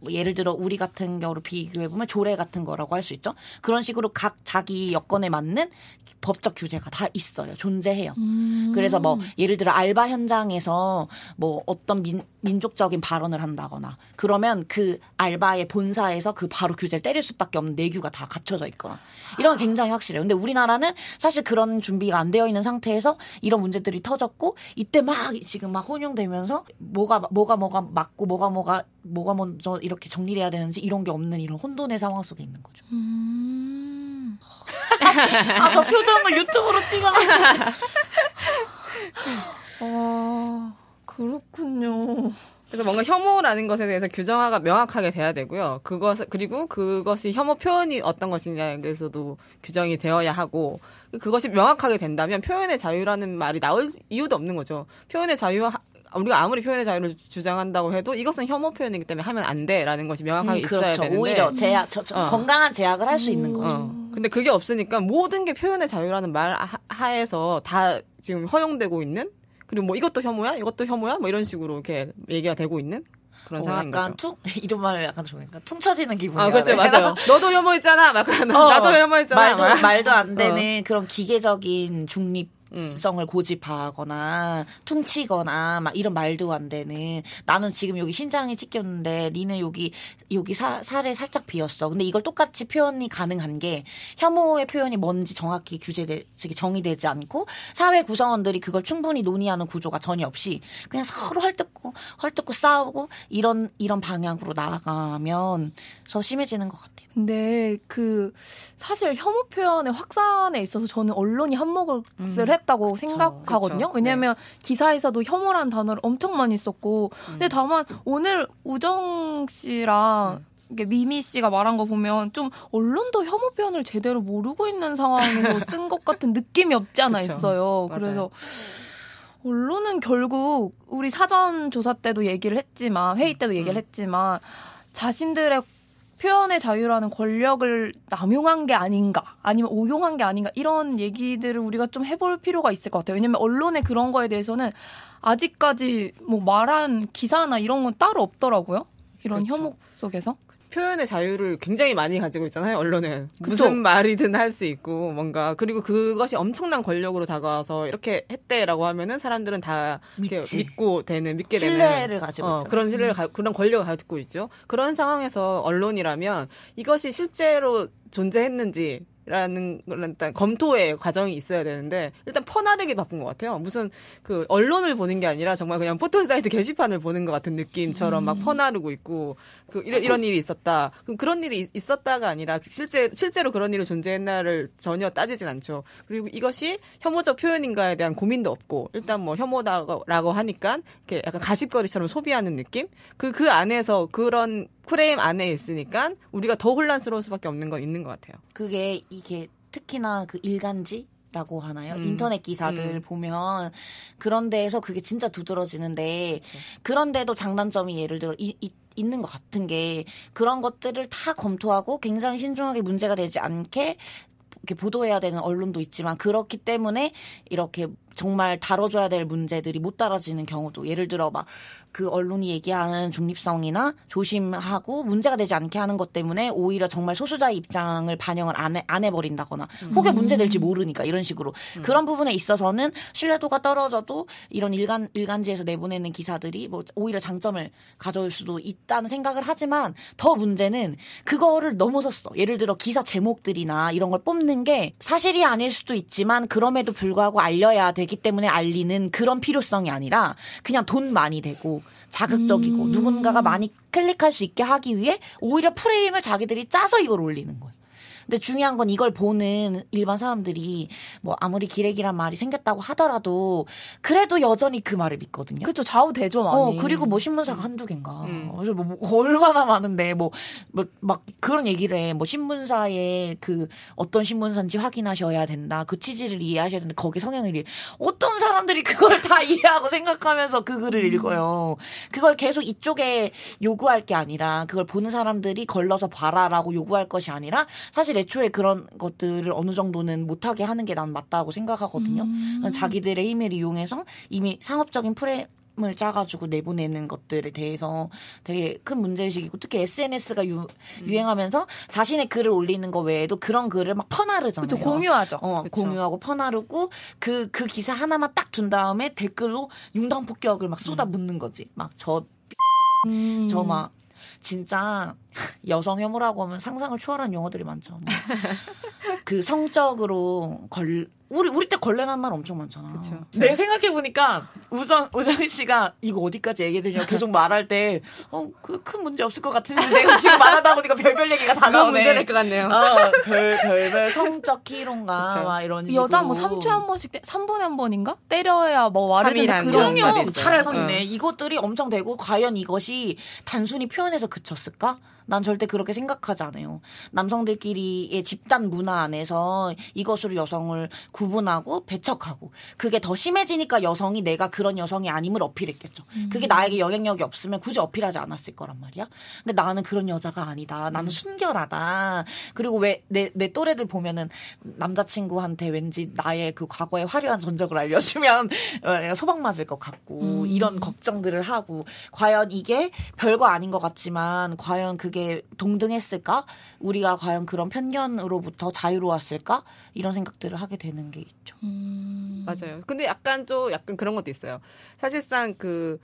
뭐 예를 들어 우리 같은 경우로 비교해 보면 조례 같은 거라고 할 수 있죠. 그런 식으로 각 자기 여건에 맞는 법적 규제가 다 있어요. 존재해요. 음. 그래서 뭐 예를 들어 알바 현장에서 뭐 어떤 민, 민족적인 발언을 한다거나 그러면 그 알바의 본사에서 그 바로 규제를 때릴 수밖에 없는 내규가 다 갖춰져 있거나 이런 게 굉장히 확실해요. 근데 우리나라는 사실 그런 준비가 안 되어 있는 상태에서 이런 문제들이 터졌고 이때 막 지금 막 혼용되면서 뭐가 뭐가 뭐가 맞고 뭐가 뭐가 뭐가 먼저 이렇게 정리를해야 되는지 이런 게 없는 이런 혼돈의 상황 속에 있는 거죠. 음... 아, 저 표정을 유튜브로 찍어가지고. 아, 그렇군요. 그래서 뭔가 혐오라는 것에 대해서 규정화가 명확하게 돼야 되고요. 그것 그리고 그것이 혐오 표현이 어떤 것이냐에 대해서도 규정이 되어야 하고 그것이 명확하게 된다면 표현의 자유라는 말이 나올 이유도 없는 거죠. 표현의 자유 우리가 아무리 표현의 자유를 주장한다고 해도 이것은 혐오 표현이기 때문에 하면 안 돼라는 것이 명확하게 음, 그렇죠. 있어야 되는데 오히려 제약, 저, 저, 어. 건강한 제약을 할수 음. 있는 어. 거죠. 어. 근데 그게 없으니까 모든 게 표현의 자유라는 말 하에서 다 지금 허용되고 있는 그리고 뭐 이것도 혐오야, 이것도 혐오야, 뭐 이런 식으로 이렇게 얘기가 되고 있는 그런 어, 상황인 약간 거죠. 퉁 이런 말을 약간 좀그니까 퉁쳐지는 기분이야. 아, 그렇죠, 맞아요. 너도 혐오했잖아, 막 어, 나도 어. 혐오했잖아. 말도, 말도 안 되는 그런 기계적인 중립 음. 성을 고집하거나 퉁치거나 막 이런 말도 안 되는 나는 지금 여기 신장이 찢겼는데 니는 여기 여기 사, 살에 살짝 비었어. 근데 이걸 똑같이 표현이 가능한 게 혐오의 표현이 뭔지 정확히 규제되 정의되지 않고 사회 구성원들이 그걸 충분히 논의하는 구조가 전혀 없이 그냥 서로 헐뜯고 헐뜯고 싸우고 이런 이런 방향으로 나아가면 더 심해지는 것 같아요. 근데 그 사실 혐오 표현의 확산에 있어서 저는 언론이 한몫을 음, 했다고 그쵸, 생각하거든요. 왜냐하면 네. 기사에서도 혐오라는 단어를 엄청 많이 썼고, 음. 근데 다만 오늘 우정 씨랑 음. 미미 씨가 말한 거 보면 좀 언론도 혐오 표현을 제대로 모르고 있는 상황에서 쓴 것 같은 느낌이 없지 않아 그쵸, 있어요. 맞아요. 그래서 언론은 결국 우리 사전 조사 때도 얘기를 했지만 회의 음, 때도 얘기를 음. 했지만 자신들의 표현의 자유라는 권력을 남용한 게 아닌가 아니면 오용한 게 아닌가 이런 얘기들을 우리가 좀 해볼 필요가 있을 것 같아요. 왜냐하면 언론에 그런 거에 대해서는 아직까지 뭐 말한 기사나 이런 건 따로 없더라고요. 이런 그렇죠. 혐오 속에서. 표현의 자유를 굉장히 많이 가지고 있잖아요, 언론은. 그쵸? 무슨 말이든 할 수 있고, 뭔가. 그리고 그것이 엄청난 권력으로 다가와서 이렇게 했대라고 하면은 사람들은 다 믿고 되는, 믿게 신뢰를 되는. 신뢰를 가지고 어, 있죠. 그런 신뢰를, 음. 가, 그런 권력을 가지고 있죠. 그런 상황에서 언론이라면 이것이 실제로 존재했는지 라는 걸 일단 검토의 과정이 있어야 되는데 일단 퍼나르기 바쁜 것 같아요. 무슨 그 언론을 보는 게 아니라 정말 그냥 포털사이트 게시판을 보는 것 같은 느낌처럼 막 음. 퍼나르고 있고 그 이런, 이런 일이 있었다. 그, 그런 일이 있었다가 아니라 실제 실제로 그런 일이 존재했나를 전혀 따지진 않죠. 그리고 이것이 혐오적 표현인가에 대한 고민도 없고 일단 뭐 혐오다라고 하니까 이렇게 약간 가십거리처럼 소비하는 느낌. 그그 그 안에서 그런 프레임 안에 있으니까 우리가 더 혼란스러울 수밖에 없는 건 있는 것 같아요. 그게 이게 특히나 그 일간지 라고 하나요? 음. 인터넷 기사들 음. 보면 그런 데에서 그게 진짜 두드러지는데 그렇죠. 그런데도 장단점이 예를 들어 이, 이, 있는 것 같은 게 그런 것들을 다 검토하고 굉장히 신중하게 문제가 되지 않게 이렇게 보도해야 되는 언론도 있지만 그렇기 때문에 이렇게 정말 다뤄줘야 될 문제들이 못 다뤄지는 경우도 예를 들어 막그 언론이 얘기하는 중립성이나 조심하고 문제가 되지 않게 하는 것 때문에 오히려 정말 소수자의 입장을 반영을 안, 해, 안 해버린다거나 혹여 음. 문제될지 모르니까 이런 식으로 음. 그런 부분에 있어서는 신뢰도가 떨어져도 이런 일간 일간지에서 내보내는 기사들이 뭐 오히려 장점을 가져올 수도 있다는 생각을 하지만 더 문제는 그거를 넘어섰어. 예를 들어 기사 제목들이나 이런 걸 뽑는 게 사실이 아닐 수도 있지만 그럼에도 불구하고 알려야 되기 때문에 알리는 그런 필요성이 아니라 그냥 돈 많이 되고 자극적이고 음. 누군가가 많이 클릭할 수 있게 하기 위해 오히려 프레임을 자기들이 짜서 이걸 올리는 거예요. 근데 중요한 건 이걸 보는 일반 사람들이 뭐 아무리 기레기란 말이 생겼다고 하더라도 그래도 여전히 그 말을 믿거든요. 그렇죠. 좌우되죠 많이. 어, 그리고 뭐 신문사가 음. 한두 개인가. 음. 어, 그래 뭐, 뭐 얼마나 많은데 뭐뭐막 그런 얘기를 해. 뭐 신문사에 그 어떤 신문사인지 확인하셔야 된다. 그 취지를 이해하셔야 된다. 거기 성향이 어떤 사람들이 그걸 다 이해하고 생각하면서 그 글을 음. 읽어요. 그걸 계속 이쪽에 요구할 게 아니라 그걸 보는 사람들이 걸러서 봐라라고 요구할 것이 아니라 사실 사실 애초에 그런 것들을 어느 정도는 못하게 하는 게 난 맞다고 생각하거든요. 음. 그러니까 자기들의 힘을 이용해서 이미 상업적인 프레임 을 짜가지고 내보내는 것들에 대해서 되게 큰 문제의식이고 특히 SNS가 유, 음. 행하면서 자신의 글을 올리는 것 외에도 그런 글을 막 퍼나르잖아요. 그쵸, 공유하죠. 어, 그쵸. 공유하고 퍼나르고 그, 그 기사 하나만 딱 준 다음에 댓글로 융당 폭격을 막 쏟아붓는 거지. 막 저, 음. 저막 진짜 여성 혐오라고 하면 상상을 초월한 용어들이 많죠. 뭐. 그 성적으로 걸 우리 우리 때 걸레란 말 엄청 많잖아. 그쵸. 내 네, 네. 생각해 보니까 우정 우정 씨가 이거 어디까지 얘기되냐 계속 말할 때 어 그 큰 문제 없을 것 같은데 내가 지금 말하다 보니까 별별 얘기가 다 나오네. 문제 될 것 같네요. 어, 별 별별 성적 희롱가막 이런 식으로. 여자 뭐 3초에 한 번씩 3분에 한 번인가? 때려야 뭐 말을 하는 그럼요. 잘 알고 있네. 어. 이것들이 엄청 되고 과연 이것이 단순히 표현해서 그쳤을까? 난 절대 그렇게 생각하지 않아요. 남성들끼리의 집단 문화 안에서 이것으로 여성을 구분하고 배척하고 그게 더 심해지니까 여성이 내가 그런 여성이 아님을 어필했겠죠. 음. 그게 나에게 영향력이 없으면 굳이 어필하지 않았을 거란 말이야. 근데 나는 그런 여자가 아니다. 나는 음. 순결하다. 그리고 왜 내 내 또래들 보면은 남자친구한테 왠지 나의 그 과거의 화려한 전적을 알려주면 어, 소방 맞을 것 같고 음. 이런 걱정들을 하고 과연 이게 별거 아닌 것 같지만 과연 그게 그게 동등했을까? 우리가 과연 그런 편견으로부터 자유로웠을까? 이런 생각들을 하게 되는 게 있죠. 음... 맞아요. 근데 약간 좀 약간 그런 것도 있어요. 사실상 그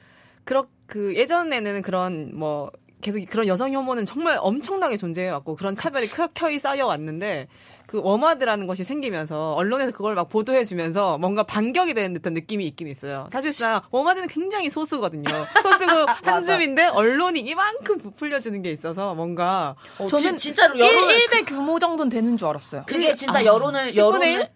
그렇 그 예전에는 그런 뭐 계속 그런 여성 혐오는 정말 엄청나게 존재해왔고 그런 차별이 켜켜이 쌓여왔는데 그 워마드라는 것이 생기면서 언론에서 그걸 막 보도해주면서 뭔가 반격이 되는 듯한 느낌이 있긴 있어요. 사실상 워마드는 굉장히 소수거든요. 소수고 한 줌인데 언론이 이만큼 부풀려주는 게 있어서 뭔가 어, 저는 진짜로 여론 1, 1배 규모 정도는 되는 줄 알았어요. 그게 진짜 아, 여론을 10분의 여론을 1?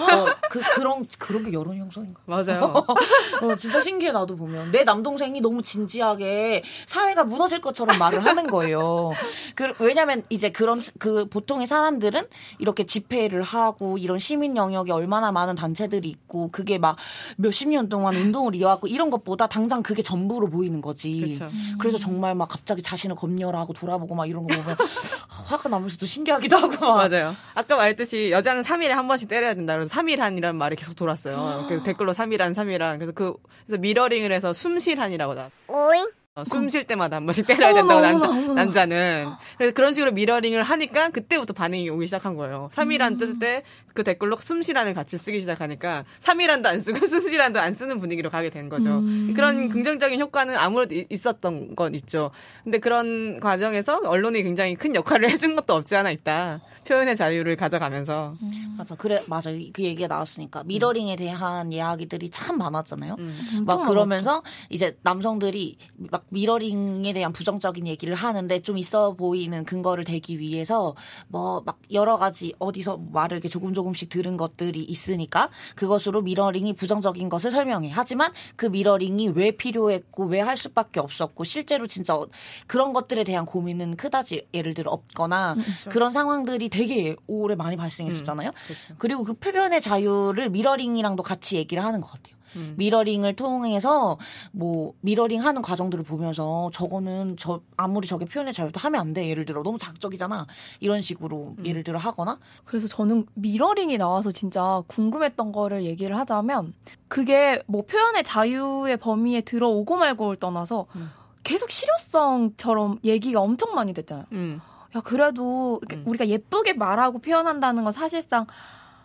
어, 그, 그런, 그런 게 여론 형성인가? 맞아요. 어, 진짜 신기해, 나도 보면. 내 남동생이 너무 진지하게 사회가 무너질 것처럼 말을 하는 거예요. 그, 왜냐면 이제 그런, 그 보통의 사람들은 이렇게 집회를 하고 이런 시민 영역에 얼마나 많은 단체들이 있고 그게 막 몇십 년 동안 운동을 이어왔고 이런 것보다 당장 그게 전부로 보이는 거지. 그쵸. 음. 그래서 정말 막 갑자기 자신을 검열하고 돌아보고 막 이런 거 보면 화가 나면서도 신기하기도 하고. 막. 맞아요. 아까 말했듯이 여자는 3일에 한 번씩 때려야 된다. 나는 3일한이라는 말이 계속 돌았어요. 그래서 아. 댓글로 3일한, 3일한. 그래서 그, 그래서 미러링을 해서 숨실한이라고 나. 왔 오잉? 어, 숨쉴 때마다 한 번씩 때려야 된다고 어머나, 남자, 어머나, 남자는 아. 그래서 그런 식으로 미러링을 하니까 그때부터 반응이 오기 시작한 거예요. 3일안 뜰때그 음. 댓글로 숨쉬라는 같이 쓰기 시작하니까 3일안도 안 쓰고 숨쉬란도 안 쓰는 분위기로 가게 된 거죠. 음. 그런 긍정적인 효과는 아무래도 있었던 건 있죠. 근데 그런 과정에서 언론이 굉장히 큰 역할을 해준 것도 없지 않아 있다. 표현의 자유를 가져가면서 음. 맞아 그래 맞아 그 얘기가 나왔으니까 미러링에 대한 이야기들이 참 많았잖아요. 음. 막 그러면서 이제 남성들이 막막 미러링에 대한 부정적인 얘기를 하는데 좀 있어 보이는 근거를 대기 위해서 뭐 막 여러 가지 어디서 말을 이렇게 조금 조금씩 들은 것들이 있으니까 그것으로 미러링이 부정적인 것을 설명해. 하지만 그 미러링이 왜 필요했고 왜 할 수밖에 없었고 실제로 진짜 어, 그런 것들에 대한 고민은 크다지 예를 들어 없거나 음, 그렇죠. 그런 상황들이 되게 오래 많이 발생했었잖아요. 음, 그렇죠. 그리고 그 표현의 자유를 미러링이랑도 같이 얘기를 하는 것 같아요. 음. 미러링을 통해서 뭐 미러링 하는 과정들을 보면서 저거는 저 아무리 저게 표현의 자유도 하면 안 돼. 예를 들어 너무 작적이잖아 이런 식으로 음. 예를 들어 하거나 그래서 저는 미러링이 나와서 진짜 궁금했던 거를 얘기를 하자면 그게 뭐 표현의 자유의 범위에 들어오고 말고를 떠나서 음. 계속 실효성처럼 얘기가 엄청 많이 됐잖아요. 음. 야 그래도 음. 우리가 예쁘게 말하고 표현한다는 건 사실상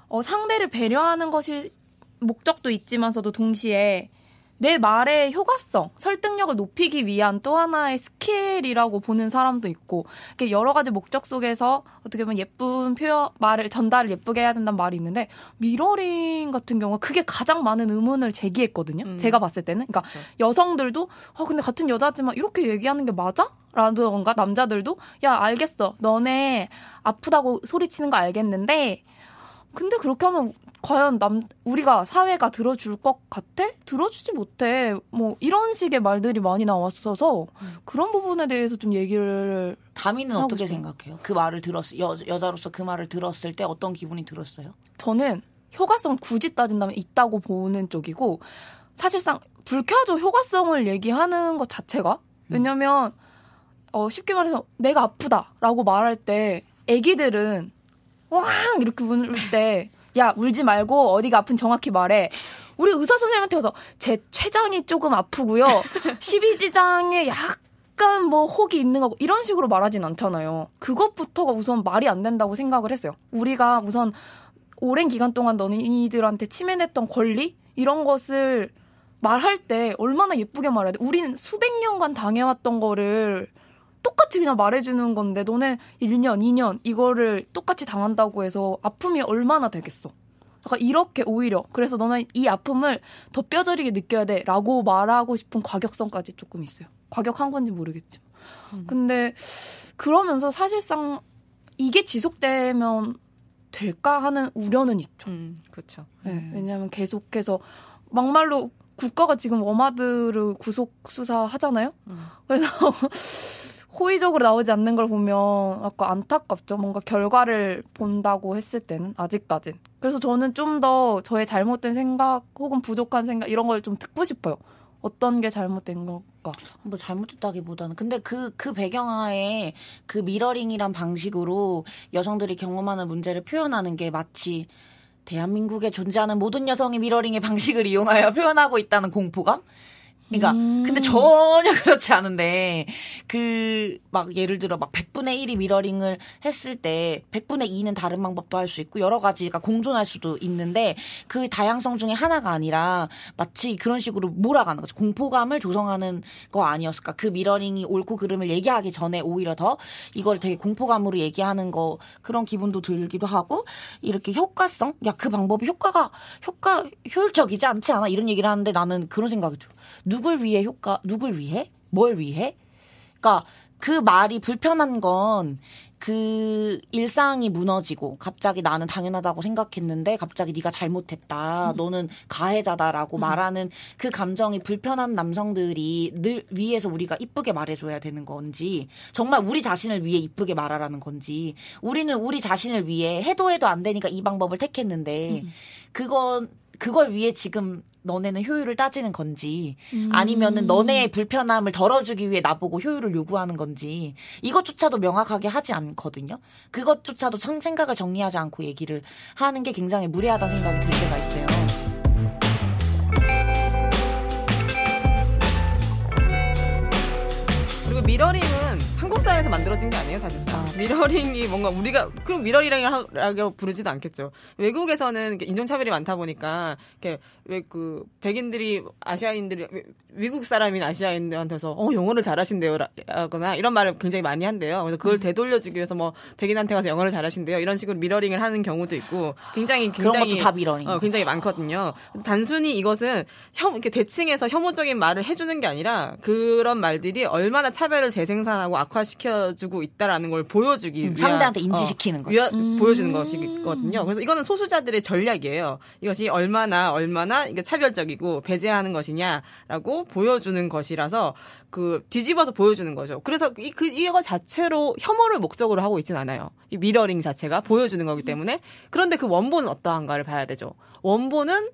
어, 상대를 배려하는 것이 목적도 있지만서도 동시에 내 말의 효과성, 설득력을 높이기 위한 또 하나의 스킬이라고 보는 사람도 있고, 이렇게 여러 가지 목적 속에서 어떻게 보면 예쁜 표현, 말을, 전달을 예쁘게 해야 된다는 말이 있는데, 미러링 같은 경우가 그게 가장 많은 의문을 제기했거든요. 음. 제가 봤을 때는. 그러니까 그렇죠. 여성들도, 아, 근데 같은 여자지만 이렇게 얘기하는 게 맞아? 라든가 남자들도, 야, 알겠어. 너네 아프다고 소리치는 거 알겠는데, 근데 그렇게 하면 과연 남 우리가 사회가 들어줄 것 같아? 들어주지 못해. 뭐 이런 식의 말들이 많이 나왔어서 음. 그런 부분에 대해서 좀 얘기를 다미는 어떻게 싶어요. 생각해요? 그 말을 들었 여 여자로서 그 말을 들었을 때 어떤 기분이 들었어요? 저는 효과성 굳이 따진다면 있다고 보는 쪽이고 사실상 불쾌하죠 효과성을 얘기하는 것 자체가 음. 왜냐면 어, 쉽게 말해서 내가 아프다라고 말할 때 아기들은 왕 이렇게 울때 야 울지 말고 어디가 아픈 정확히 말해. 우리 의사 선생님한테 가서 제 췌장이 조금 아프고요. 12지장에 약 약간 뭐 혹이 있는 거고 이런 식으로 말하진 않잖아요. 그것부터가 우선 말이 안 된다고 생각을 했어요. 우리가 우선 오랜 기간 동안 너희들한테 침해냈던 권리 이런 것을 말할 때 얼마나 예쁘게 말해야 돼. 우리는 수백 년간 당해왔던 거를 똑같이 그냥 말해주는 건데 너네 1년, 2년 이거를 똑같이 당한다고 해서 아픔이 얼마나 되겠어. 그러까 이렇게 오히려 그래서 너는 이 아픔을 더 뼈저리게 느껴야 돼라고 말하고 싶은 과격성까지 조금 있어요. 과격한 건지 모르겠지만. 음. 근데 그러면서 사실상 이게 지속되면 될까 하는 우려는 있죠. 음, 그렇죠. 네, 음. 왜냐하면 계속해서 막말로 국가가 지금 워마드를 구속 수사하잖아요. 음. 그래서 호의적으로 나오지 않는 걸 보면 아까 안타깝죠. 뭔가 결과를 본다고 했을 때는 아직까진. 그래서 저는 좀 더 저의 잘못된 생각 혹은 부족한 생각 이런 걸 좀 듣고 싶어요. 어떤 게 잘못된 걸까? 뭐 잘못됐다기보다는 근데 그그 그 배경하에 그 미러링이란 방식으로 여성들이 경험하는 문제를 표현하는 게 마치 대한민국에 존재하는 모든 여성이 미러링의 방식을 이용하여 표현하고 있다는 공포감? 그러니까 음. 근데 전혀 그렇지 않은데 그 막 예를 들어 막 100분의 1이 미러링을 했을 때 100분의 2는 다른 방법도 할 수 있고 여러 가지가 공존할 수도 있는데 그 다양성 중에 하나가 아니라 마치 그런 식으로 몰아가는 거죠. 공포감을 조성하는 거 아니었을까? 그 미러링이 옳고 그름을 얘기하기 전에 오히려 더 이걸 되게 공포감으로 얘기하는 거 그런 기분도 들기도 하고 이렇게 효과성 야 그 방법이 효과가 효과 효율적이지 않지 않아 이런 얘기를 하는데 나는 그런 생각이 들어. 요 누굴 위해 효과 누굴 위해 뭘 위해? 그니까그 말이 불편한 건 그 일상이 무너지고 갑자기 나는 당연하다고 생각했는데 갑자기 네가 잘못했다. 음. 너는 가해자다라고 음. 말하는 그 감정이 불편한 남성들이 늘 위에서 우리가 이쁘게 말해줘야 되는 건지 정말 우리 자신을 위해 이쁘게 말하라는 건지 우리는 우리 자신을 위해 해도 해도 안 되니까 이 방법을 택했는데 음. 그건 그걸 위해 지금 너네는 효율을 따지는 건지 음. 아니면은 너네의 불편함을 덜어주기 위해 나보고 효율을 요구하는 건지 이것조차도 명확하게 하지 않거든요. 그것조차도 참 생각을 정리하지 않고 얘기를 하는 게 굉장히 무례하다는 생각이 들 때가 있어요. 그리고 미러링은 한국 사회에서 만들어진 게 아니에요, 사실상. 아. 미러링이 뭔가 우리가 그럼 미러링이라고 부르지도 않겠죠. 외국에서는 인종차별이 많다 보니까 이렇게 왜그 백인들이 아시아인들이 외국 사람인 아시아인들한테서 어 영어를 잘하신대요라거나 이런 말을 굉장히 많이 한대요. 그래서 그걸 음. 되돌려주기 위해서 뭐 백인한테 가서 영어를 잘하신대요 이런 식으로 미러링을 하는 경우도 있고 굉장히 굉장히 그런 미러링. 어, 굉장히 많거든요. 단순히 이것은 혐 이렇게 대칭해서 혐오적인 말을 해주는 게 아니라 그런 말들이 얼마나 차별을 재생산하고 악화시 변화시켜주고 있다라는 걸 보여주기 음, 위한 상대한테 어, 인지시키는 어, 거죠. 음. 보여주는 것이거든요. 그래서 이거는 소수자들의 전략이에요. 이것이 얼마나 얼마나 차별적이고 배제하는 것이냐라고 보여주는 것이라서 그 뒤집어서 보여주는 거죠. 그래서 이 그 이거 자체로 혐오를 목적으로 하고 있진 않아요. 이 미러링 자체가 보여주는 거기 때문에 그런데 그 원본은 어떠한가를 봐야 되죠. 원본은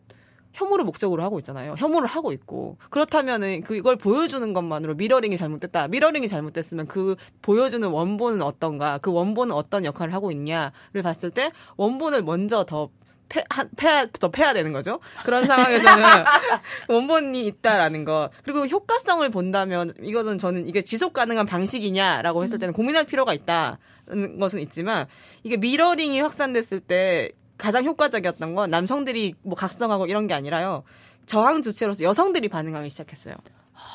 혐오를 목적으로 하고 있잖아요. 혐오를 하고 있고 그렇다면은 그걸 보여주는 것만으로 미러링이 잘못됐다. 미러링이 잘못됐으면 그 보여주는 원본은 어떤가? 그 원본은 어떤 역할을 하고 있냐를 봤을 때 원본을 먼저 더 패, 한, 패, 더 패야 되는 거죠. 그런 상황에서는 원본이 있다라는 거. 그리고 효과성을 본다면 이거는 저는 이게 지속 가능한 방식이냐라고 했을 때는 고민할 필요가 있다는 것은 있지만 이게 미러링이 확산됐을 때 가장 효과적이었던 건 남성들이 뭐 각성하고 이런 게 아니라요. 저항 주체로서 여성들이 반응하기 시작했어요.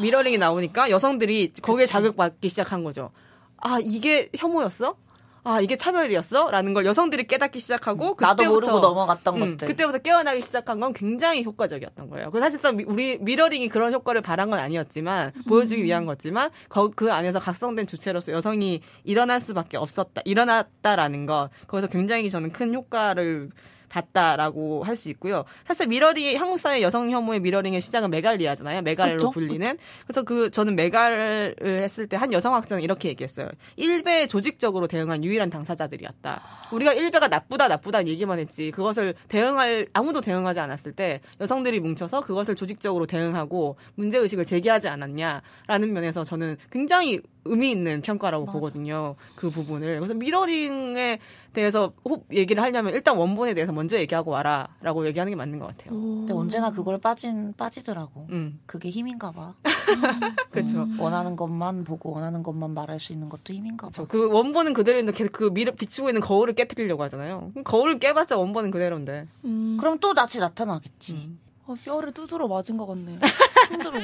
미러링이 나오니까 여성들이 거기에 그치. 자극받기 시작한 거죠. 아, 이게 혐오였어? 아 이게 차별이었어라는 걸 여성들이 깨닫기 시작하고 음, 나도 모르고 넘어갔던 음, 것들 그때부터 깨어나기 시작한 건 굉장히 효과적이었던 거예요. 그 사실상 미, 우리 미러링이 그런 효과를 바란 건 아니었지만 음. 보여주기 위한 거지만 거, 그 안에서 각성된 주체로서 여성이 일어날 수밖에 없었다 일어났다라는 거 거기서 굉장히 저는 큰 효과를 봤다라고 할 수 있고요. 사실 미러링 한국 사회 여성 혐오의 미러링의 시작은 메갈리아잖아요. 메갈로 그쵸? 불리는. 그래서 그 저는 메갈을 했을 때 한 여성 학자는 이렇게 얘기했어요. 일베에 조직적으로 대응한 유일한 당사자들이었다. 우리가 일베가 나쁘다 나쁘다 얘기만 했지 그것을 대응할 아무도 대응하지 않았을 때 여성들이 뭉쳐서 그것을 조직적으로 대응하고 문제 의식을 제기하지 않았냐라는 면에서 저는 굉장히 의미 있는 평가라고 맞아. 보거든요. 그 부분을. 그래서 미러링에 대해서 호, 얘기를 하려면 일단 원본에 대해서 먼저 얘기하고 와라라고 얘기하는 게 맞는 것 같아요. 근데 언제나 그걸 빠진 빠지더라고. 음. 그게 힘인가 봐. 그죠 음. 원하는 것만 보고 원하는 것만 말할 수 있는 것도 힘인가 봐. 그 원본은 그대로 있는데 계속 그 미러, 비추고 있는 거울을 깨뜨리려고 하잖아요. 거울을 깨봤자 원본은 그대로인데. 음. 그럼 또 낯이 나타나겠지. 음. 어, 뼈를 두드러 맞은 것 같네요. 힘들어.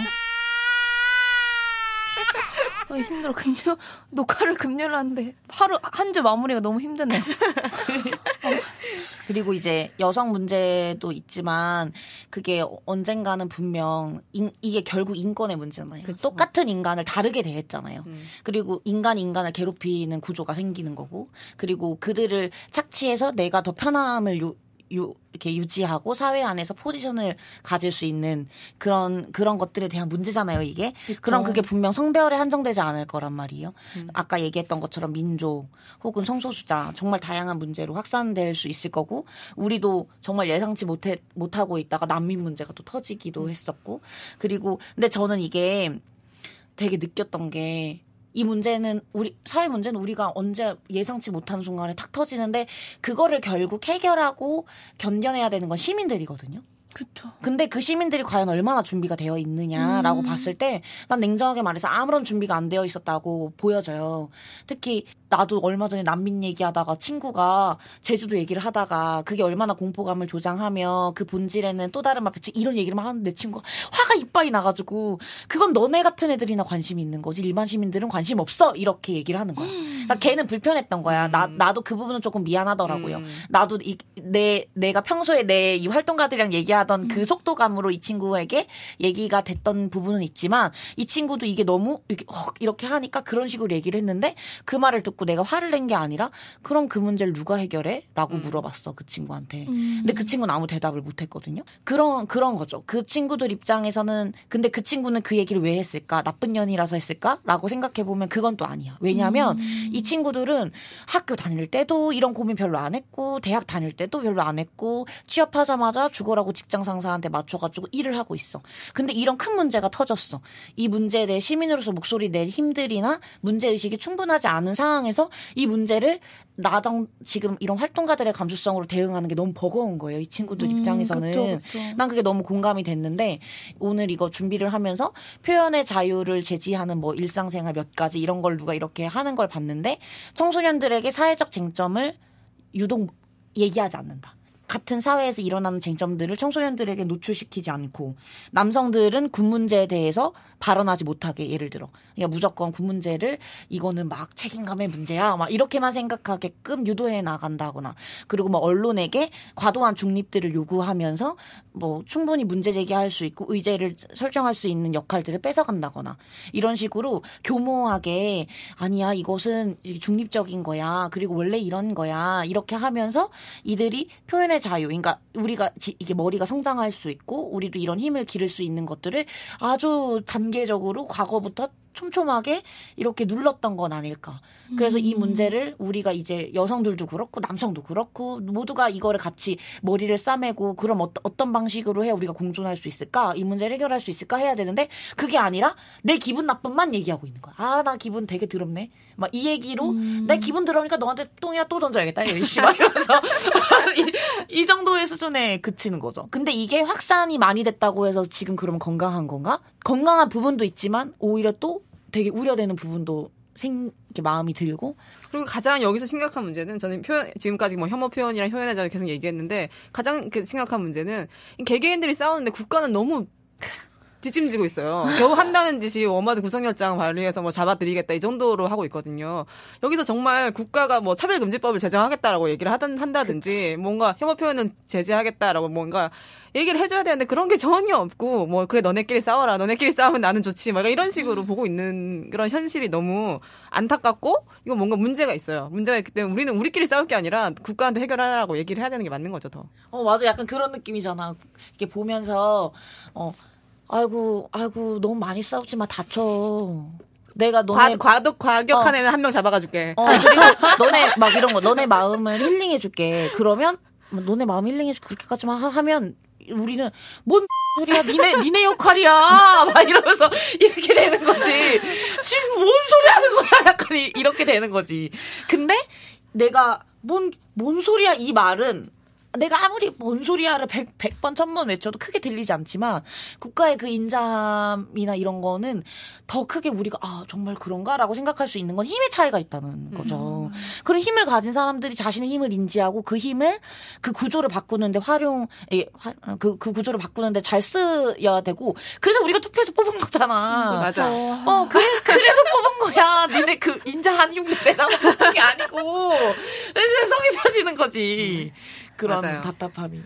아, 힘들어. 금요 녹화를 금요일 하는데 하루 한 주 마무리가 너무 힘드네요. 그리고 이제 여성 문제도 있지만 그게 언젠가는 분명 인, 이게 결국 인권의 문제잖아요. 그쵸. 똑같은 인간을 다르게 대했잖아요. 음. 그리고 인간 인간을 괴롭히는 구조가 생기는 거고 그리고 그들을 착취해서 내가 더 편함을 요, 유, 이렇게 유지하고 사회 안에서 포지션을 가질 수 있는 그런 그런 것들에 대한 문제잖아요 이게 그쵸. 그럼 그게 분명 성별에 한정되지 않을 거란 말이에요 음. 아까 얘기했던 것처럼 민족 혹은 성소수자 정말 다양한 문제로 확산될 수 있을 거고 우리도 정말 예상치 못해 못하고 있다가 난민 문제가 또 터지기도 음. 했었고 그리고 근데 저는 이게 되게 느꼈던 게이 문제는 우리 사회 문제는 우리가 언제 예상치 못한 순간에 탁 터지는데 그거를 결국 해결하고 견뎌내야 되는 건 시민들이거든요. 그쵸. 근데 그 시민들이 과연 얼마나 준비가 되어 있느냐라고 음. 봤을 때 난 냉정하게 말해서 아무런 준비가 안 되어 있었다고 보여져요. 특히 나도 얼마 전에 난민 얘기하다가 친구가 제주도 얘기를 하다가 그게 얼마나 공포감을 조장하며 그 본질에는 또 다른 마패치 이런 얘기를 막 하는데 친구가 화가 이빨이 나가지고 그건 너네 같은 애들이나 관심이 있는 거지 일반 시민들은 관심 없어 이렇게 얘기를 하는 거야. 그러니까 음. 걔는 불편했던 거야. 나 음. 나도 그 부분은 조금 미안하더라고요. 음. 나도 이, 내 내가 평소에 내 이 활동가들이랑 얘기하 하던 그 음. 그 속도감으로 이 친구에게 얘기가 됐던 부분은 있지만 이 친구도 이게 너무 이렇게, 이렇게 하니까 그런 식으로 얘기를 했는데 그 말을 듣고 내가 화를 낸 게 아니라 그럼 그 문제를 누가 해결해? 라고 음. 물어봤어 그 친구한테. 음. 근데 그 친구는 아무 대답을 못 했거든요. 그런 그런 거죠. 그 친구들 입장에서는 근데 그 친구는 그 얘기를 왜 했을까? 나쁜 년이라서 했을까? 라고 생각해 보면 그건 또 아니야. 왜냐하면 음. 이 친구들은 학교 다닐 때도 이런 고민 별로 안 했고 대학 다닐 때도 별로 안 했고 취업하자마자 죽어라고 직장 직장 상사한테 맞춰가지고 일을 하고 있어. 근데 이런 큰 문제가 터졌어. 이 문제에 대해 시민으로서 목소리 낼 힘들이나 문제 의식이 충분하지 않은 상황에서 이 문제를 나당 지금 이런 활동가들의 감수성으로 대응하는 게 너무 버거운 거예요. 이 친구들 음, 입장에서는 그쵸, 그쵸. 난 그게 너무 공감이 됐는데 오늘 이거 준비를 하면서 표현의 자유를 제지하는 뭐 일상생활 몇 가지 이런 걸 누가 이렇게 하는 걸 봤는데 청소년들에게 사회적 쟁점을 유독 얘기하지 않는다. 같은 사회에서 일어나는 쟁점들을 청소년들에게 노출시키지 않고 남성들은 군 문제에 대해서 발언하지 못하게 예를 들어 그러니까 무조건 군 문제를 이거는 막 책임감의 문제야 막 이렇게만 생각하게끔 유도해 나간다거나 그리고 뭐 언론에게 과도한 중립들을 요구하면서 뭐 충분히 문제 제기할 수 있고 의제를 설정할 수 있는 역할들을 뺏어간다거나 이런 식으로 교모하게 아니야 이것은 중립적인 거야 그리고 원래 이런 거야 이렇게 하면서 이들이 표현의 삶의 자유, 그러니까 우리가 지, 이게 머리가 성장할 수 있고 우리도 이런 힘을 기를 수 있는 것들을 아주 단계적으로 과거부터 촘촘하게 이렇게 눌렀던 건 아닐까. 그래서 음. 이 문제를 우리가 이제 여성들도 그렇고 남성도 그렇고 모두가 이거를 같이 머리를 싸매고 그럼 어떤, 어떤 방식으로 해야 우리가 공존할 수 있을까? 이 문제를 해결할 수 있을까? 해야 되는데 그게 아니라 내 기분 나쁨만 얘기하고 있는 거야. 아, 나 기분 되게 더럽네. 막 이 얘기로 음. 내 기분 더러우니까 너한테 똥이야 또 던져야겠다. 이씨 막 이러면서 이, 이 정도의 수준에 그치는 거죠. 근데 이게 확산이 많이 됐다고 해서 지금 그럼 건강한 건가? 건강한 부분도 있지만 오히려 또 되게 우려되는 부분도 생 이렇게 마음이 들고 그리고 가장 여기서 심각한 문제는 저는 표현 지금까지 뭐 혐오 표현이랑 표현에 대해서 계속 얘기했는데 가장 그 심각한 문제는 개개인들이 싸우는데 국가는 너무 뒷짐지고 있어요. 겨우 한다는 짓이 워마드 구성영장 발의해서 뭐잡아드리겠다이 정도로 하고 있거든요. 여기서 정말 국가가 뭐 차별금지법을 제정하겠다라고 얘기를 하든 한다든지 그치. 뭔가 혐오 표현은 제재하겠다라고 뭔가 얘기를 해줘야 되는데 그런 게 전혀 없고 뭐 그래 너네끼리 싸워라 너네끼리 싸우면 나는 좋지 막 이런 음. 식으로 음. 보고 있는 그런 현실이 너무 안타깝고 이거 뭔가 문제가 있어요. 문제가 있기 때문에 우리는 우리끼리 싸울 게 아니라 국가한테 해결하라고 얘기를 해야 되는 게 맞는 거죠 더. 어 맞아 약간 그런 느낌이잖아. 이렇게 보면서 어. 아이고 아이고 너무 많이 싸우지 마 다쳐. 내가 너네 과, 과도 과격한 어. 애는 한 명 잡아가줄게. 어, 그리고 너네 막 이런 거 너네 마음을 힐링해줄게. 그러면 뭐 너네 마음 힐링해줄 그렇게까지만 하, 면 우리는 뭔 소리야 니네 니네 역할이야 막 이러면서 이렇게 되는 거지 지금 뭔 소리 하는 거야 약간 이렇게 되는 거지 근데 내가 뭔 뭔 소리야 이 말은 내가 아무리 뭔소리하라 백, 백 번 천 번 외쳐도 크게 들리지 않지만 국가의 그 인자함이나 이런 거는 더 크게 우리가 아, 정말 그런가라고 생각할 수 있는 건 힘의 차이가 있다는 음. 거죠. 음. 그런 힘을 가진 사람들이 자신의 힘을 인지하고 그 힘을 그 구조를 바꾸는데 활용, 예, 어, 그, 그 구조를 바꾸는데 잘 쓰여야 되고 그래서 우리가 투표해서 뽑은 거잖아. 음, 맞아. 어, 그래, 그래서 뽑은 거야. 니네 그 인자한 흉내 내라고 뽑은 게 아니고. 그래이 사지는 거지. 음. 그런 맞아요. 답답함이.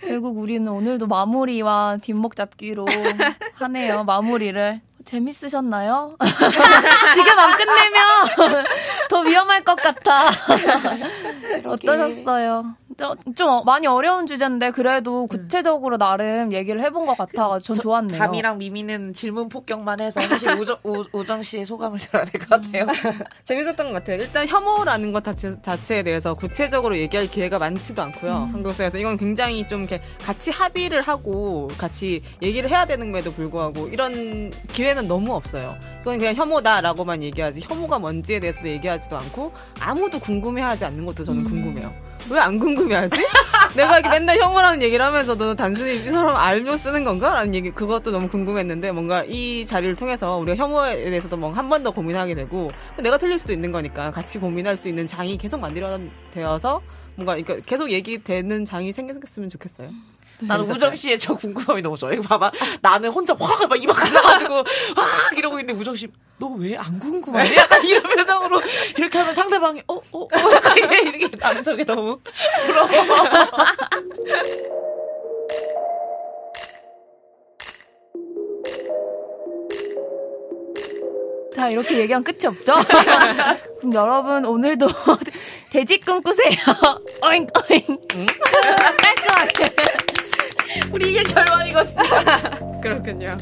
결국 우리는 오늘도 마무리와 뒷목 잡기로 하네요. 마무리를. 재밌으셨나요? 지금 안 끝내면 더 위험할 것 같아. 어떠셨어요? 좀 많이 어려운 주제인데 그래도 음. 구체적으로 음. 나름 얘기를 해본 것 그 같아 전 저, 좋았네요. 담이랑 미미는 질문 폭격만 해서 사실 우정, 우, 정 씨의 소감을 들어야 될 것 같아요. 음. 재밌었던 것 같아요. 일단 혐오라는 것 자체, 에 대해서 구체적으로 얘기할 기회가 많지도 않고요. 음. 한국 사회에서 이건 굉장히 좀 이렇게 같이 합의를 하고 같이 얘기를 해야 되는 거에도 불구하고 이런 기회는 차이는 너무 없어요. 그건 그냥 혐오다라고만 얘기하지 혐오가 뭔지에 대해서도 얘기하지도 않고 아무도 궁금해하지 않는 것도 저는 음. 궁금해요. 왜 안 궁금해하지? 내가 이렇게 맨날 혐오라는 얘기를 하면서도 단순히 이 사람 알며 쓰는 건가? 라는 얘기, 그것도 너무 궁금했는데 뭔가 이 자리를 통해서 우리가 혐오에 대해서도 한번 더 고민하게 되고 내가 틀릴 수도 있는 거니까 같이 고민할 수 있는 장이 계속 만들어 되어서 뭔가 계속 얘기되는 장이 생겼으면 좋겠어요. 나는 우정 씨의 저 궁금함이 너무 좋아. 이거 봐봐. 나는 혼자 화가 막 이만 갈라가지고 와 이러고 있는데 우정 씨, 너 왜 안궁금해 약간 이런 표정으로 이렇게 하면 상대방이 어, 어, 어 이렇게 남성이 너무 부러워. 자, 이렇게 얘기하면 끝이 없죠? 그럼 여러분, 오늘도 돼지 꿈꾸세요. 어잉어잉 깔끔하게. 우리 이게 결말이거든. 그렇군요.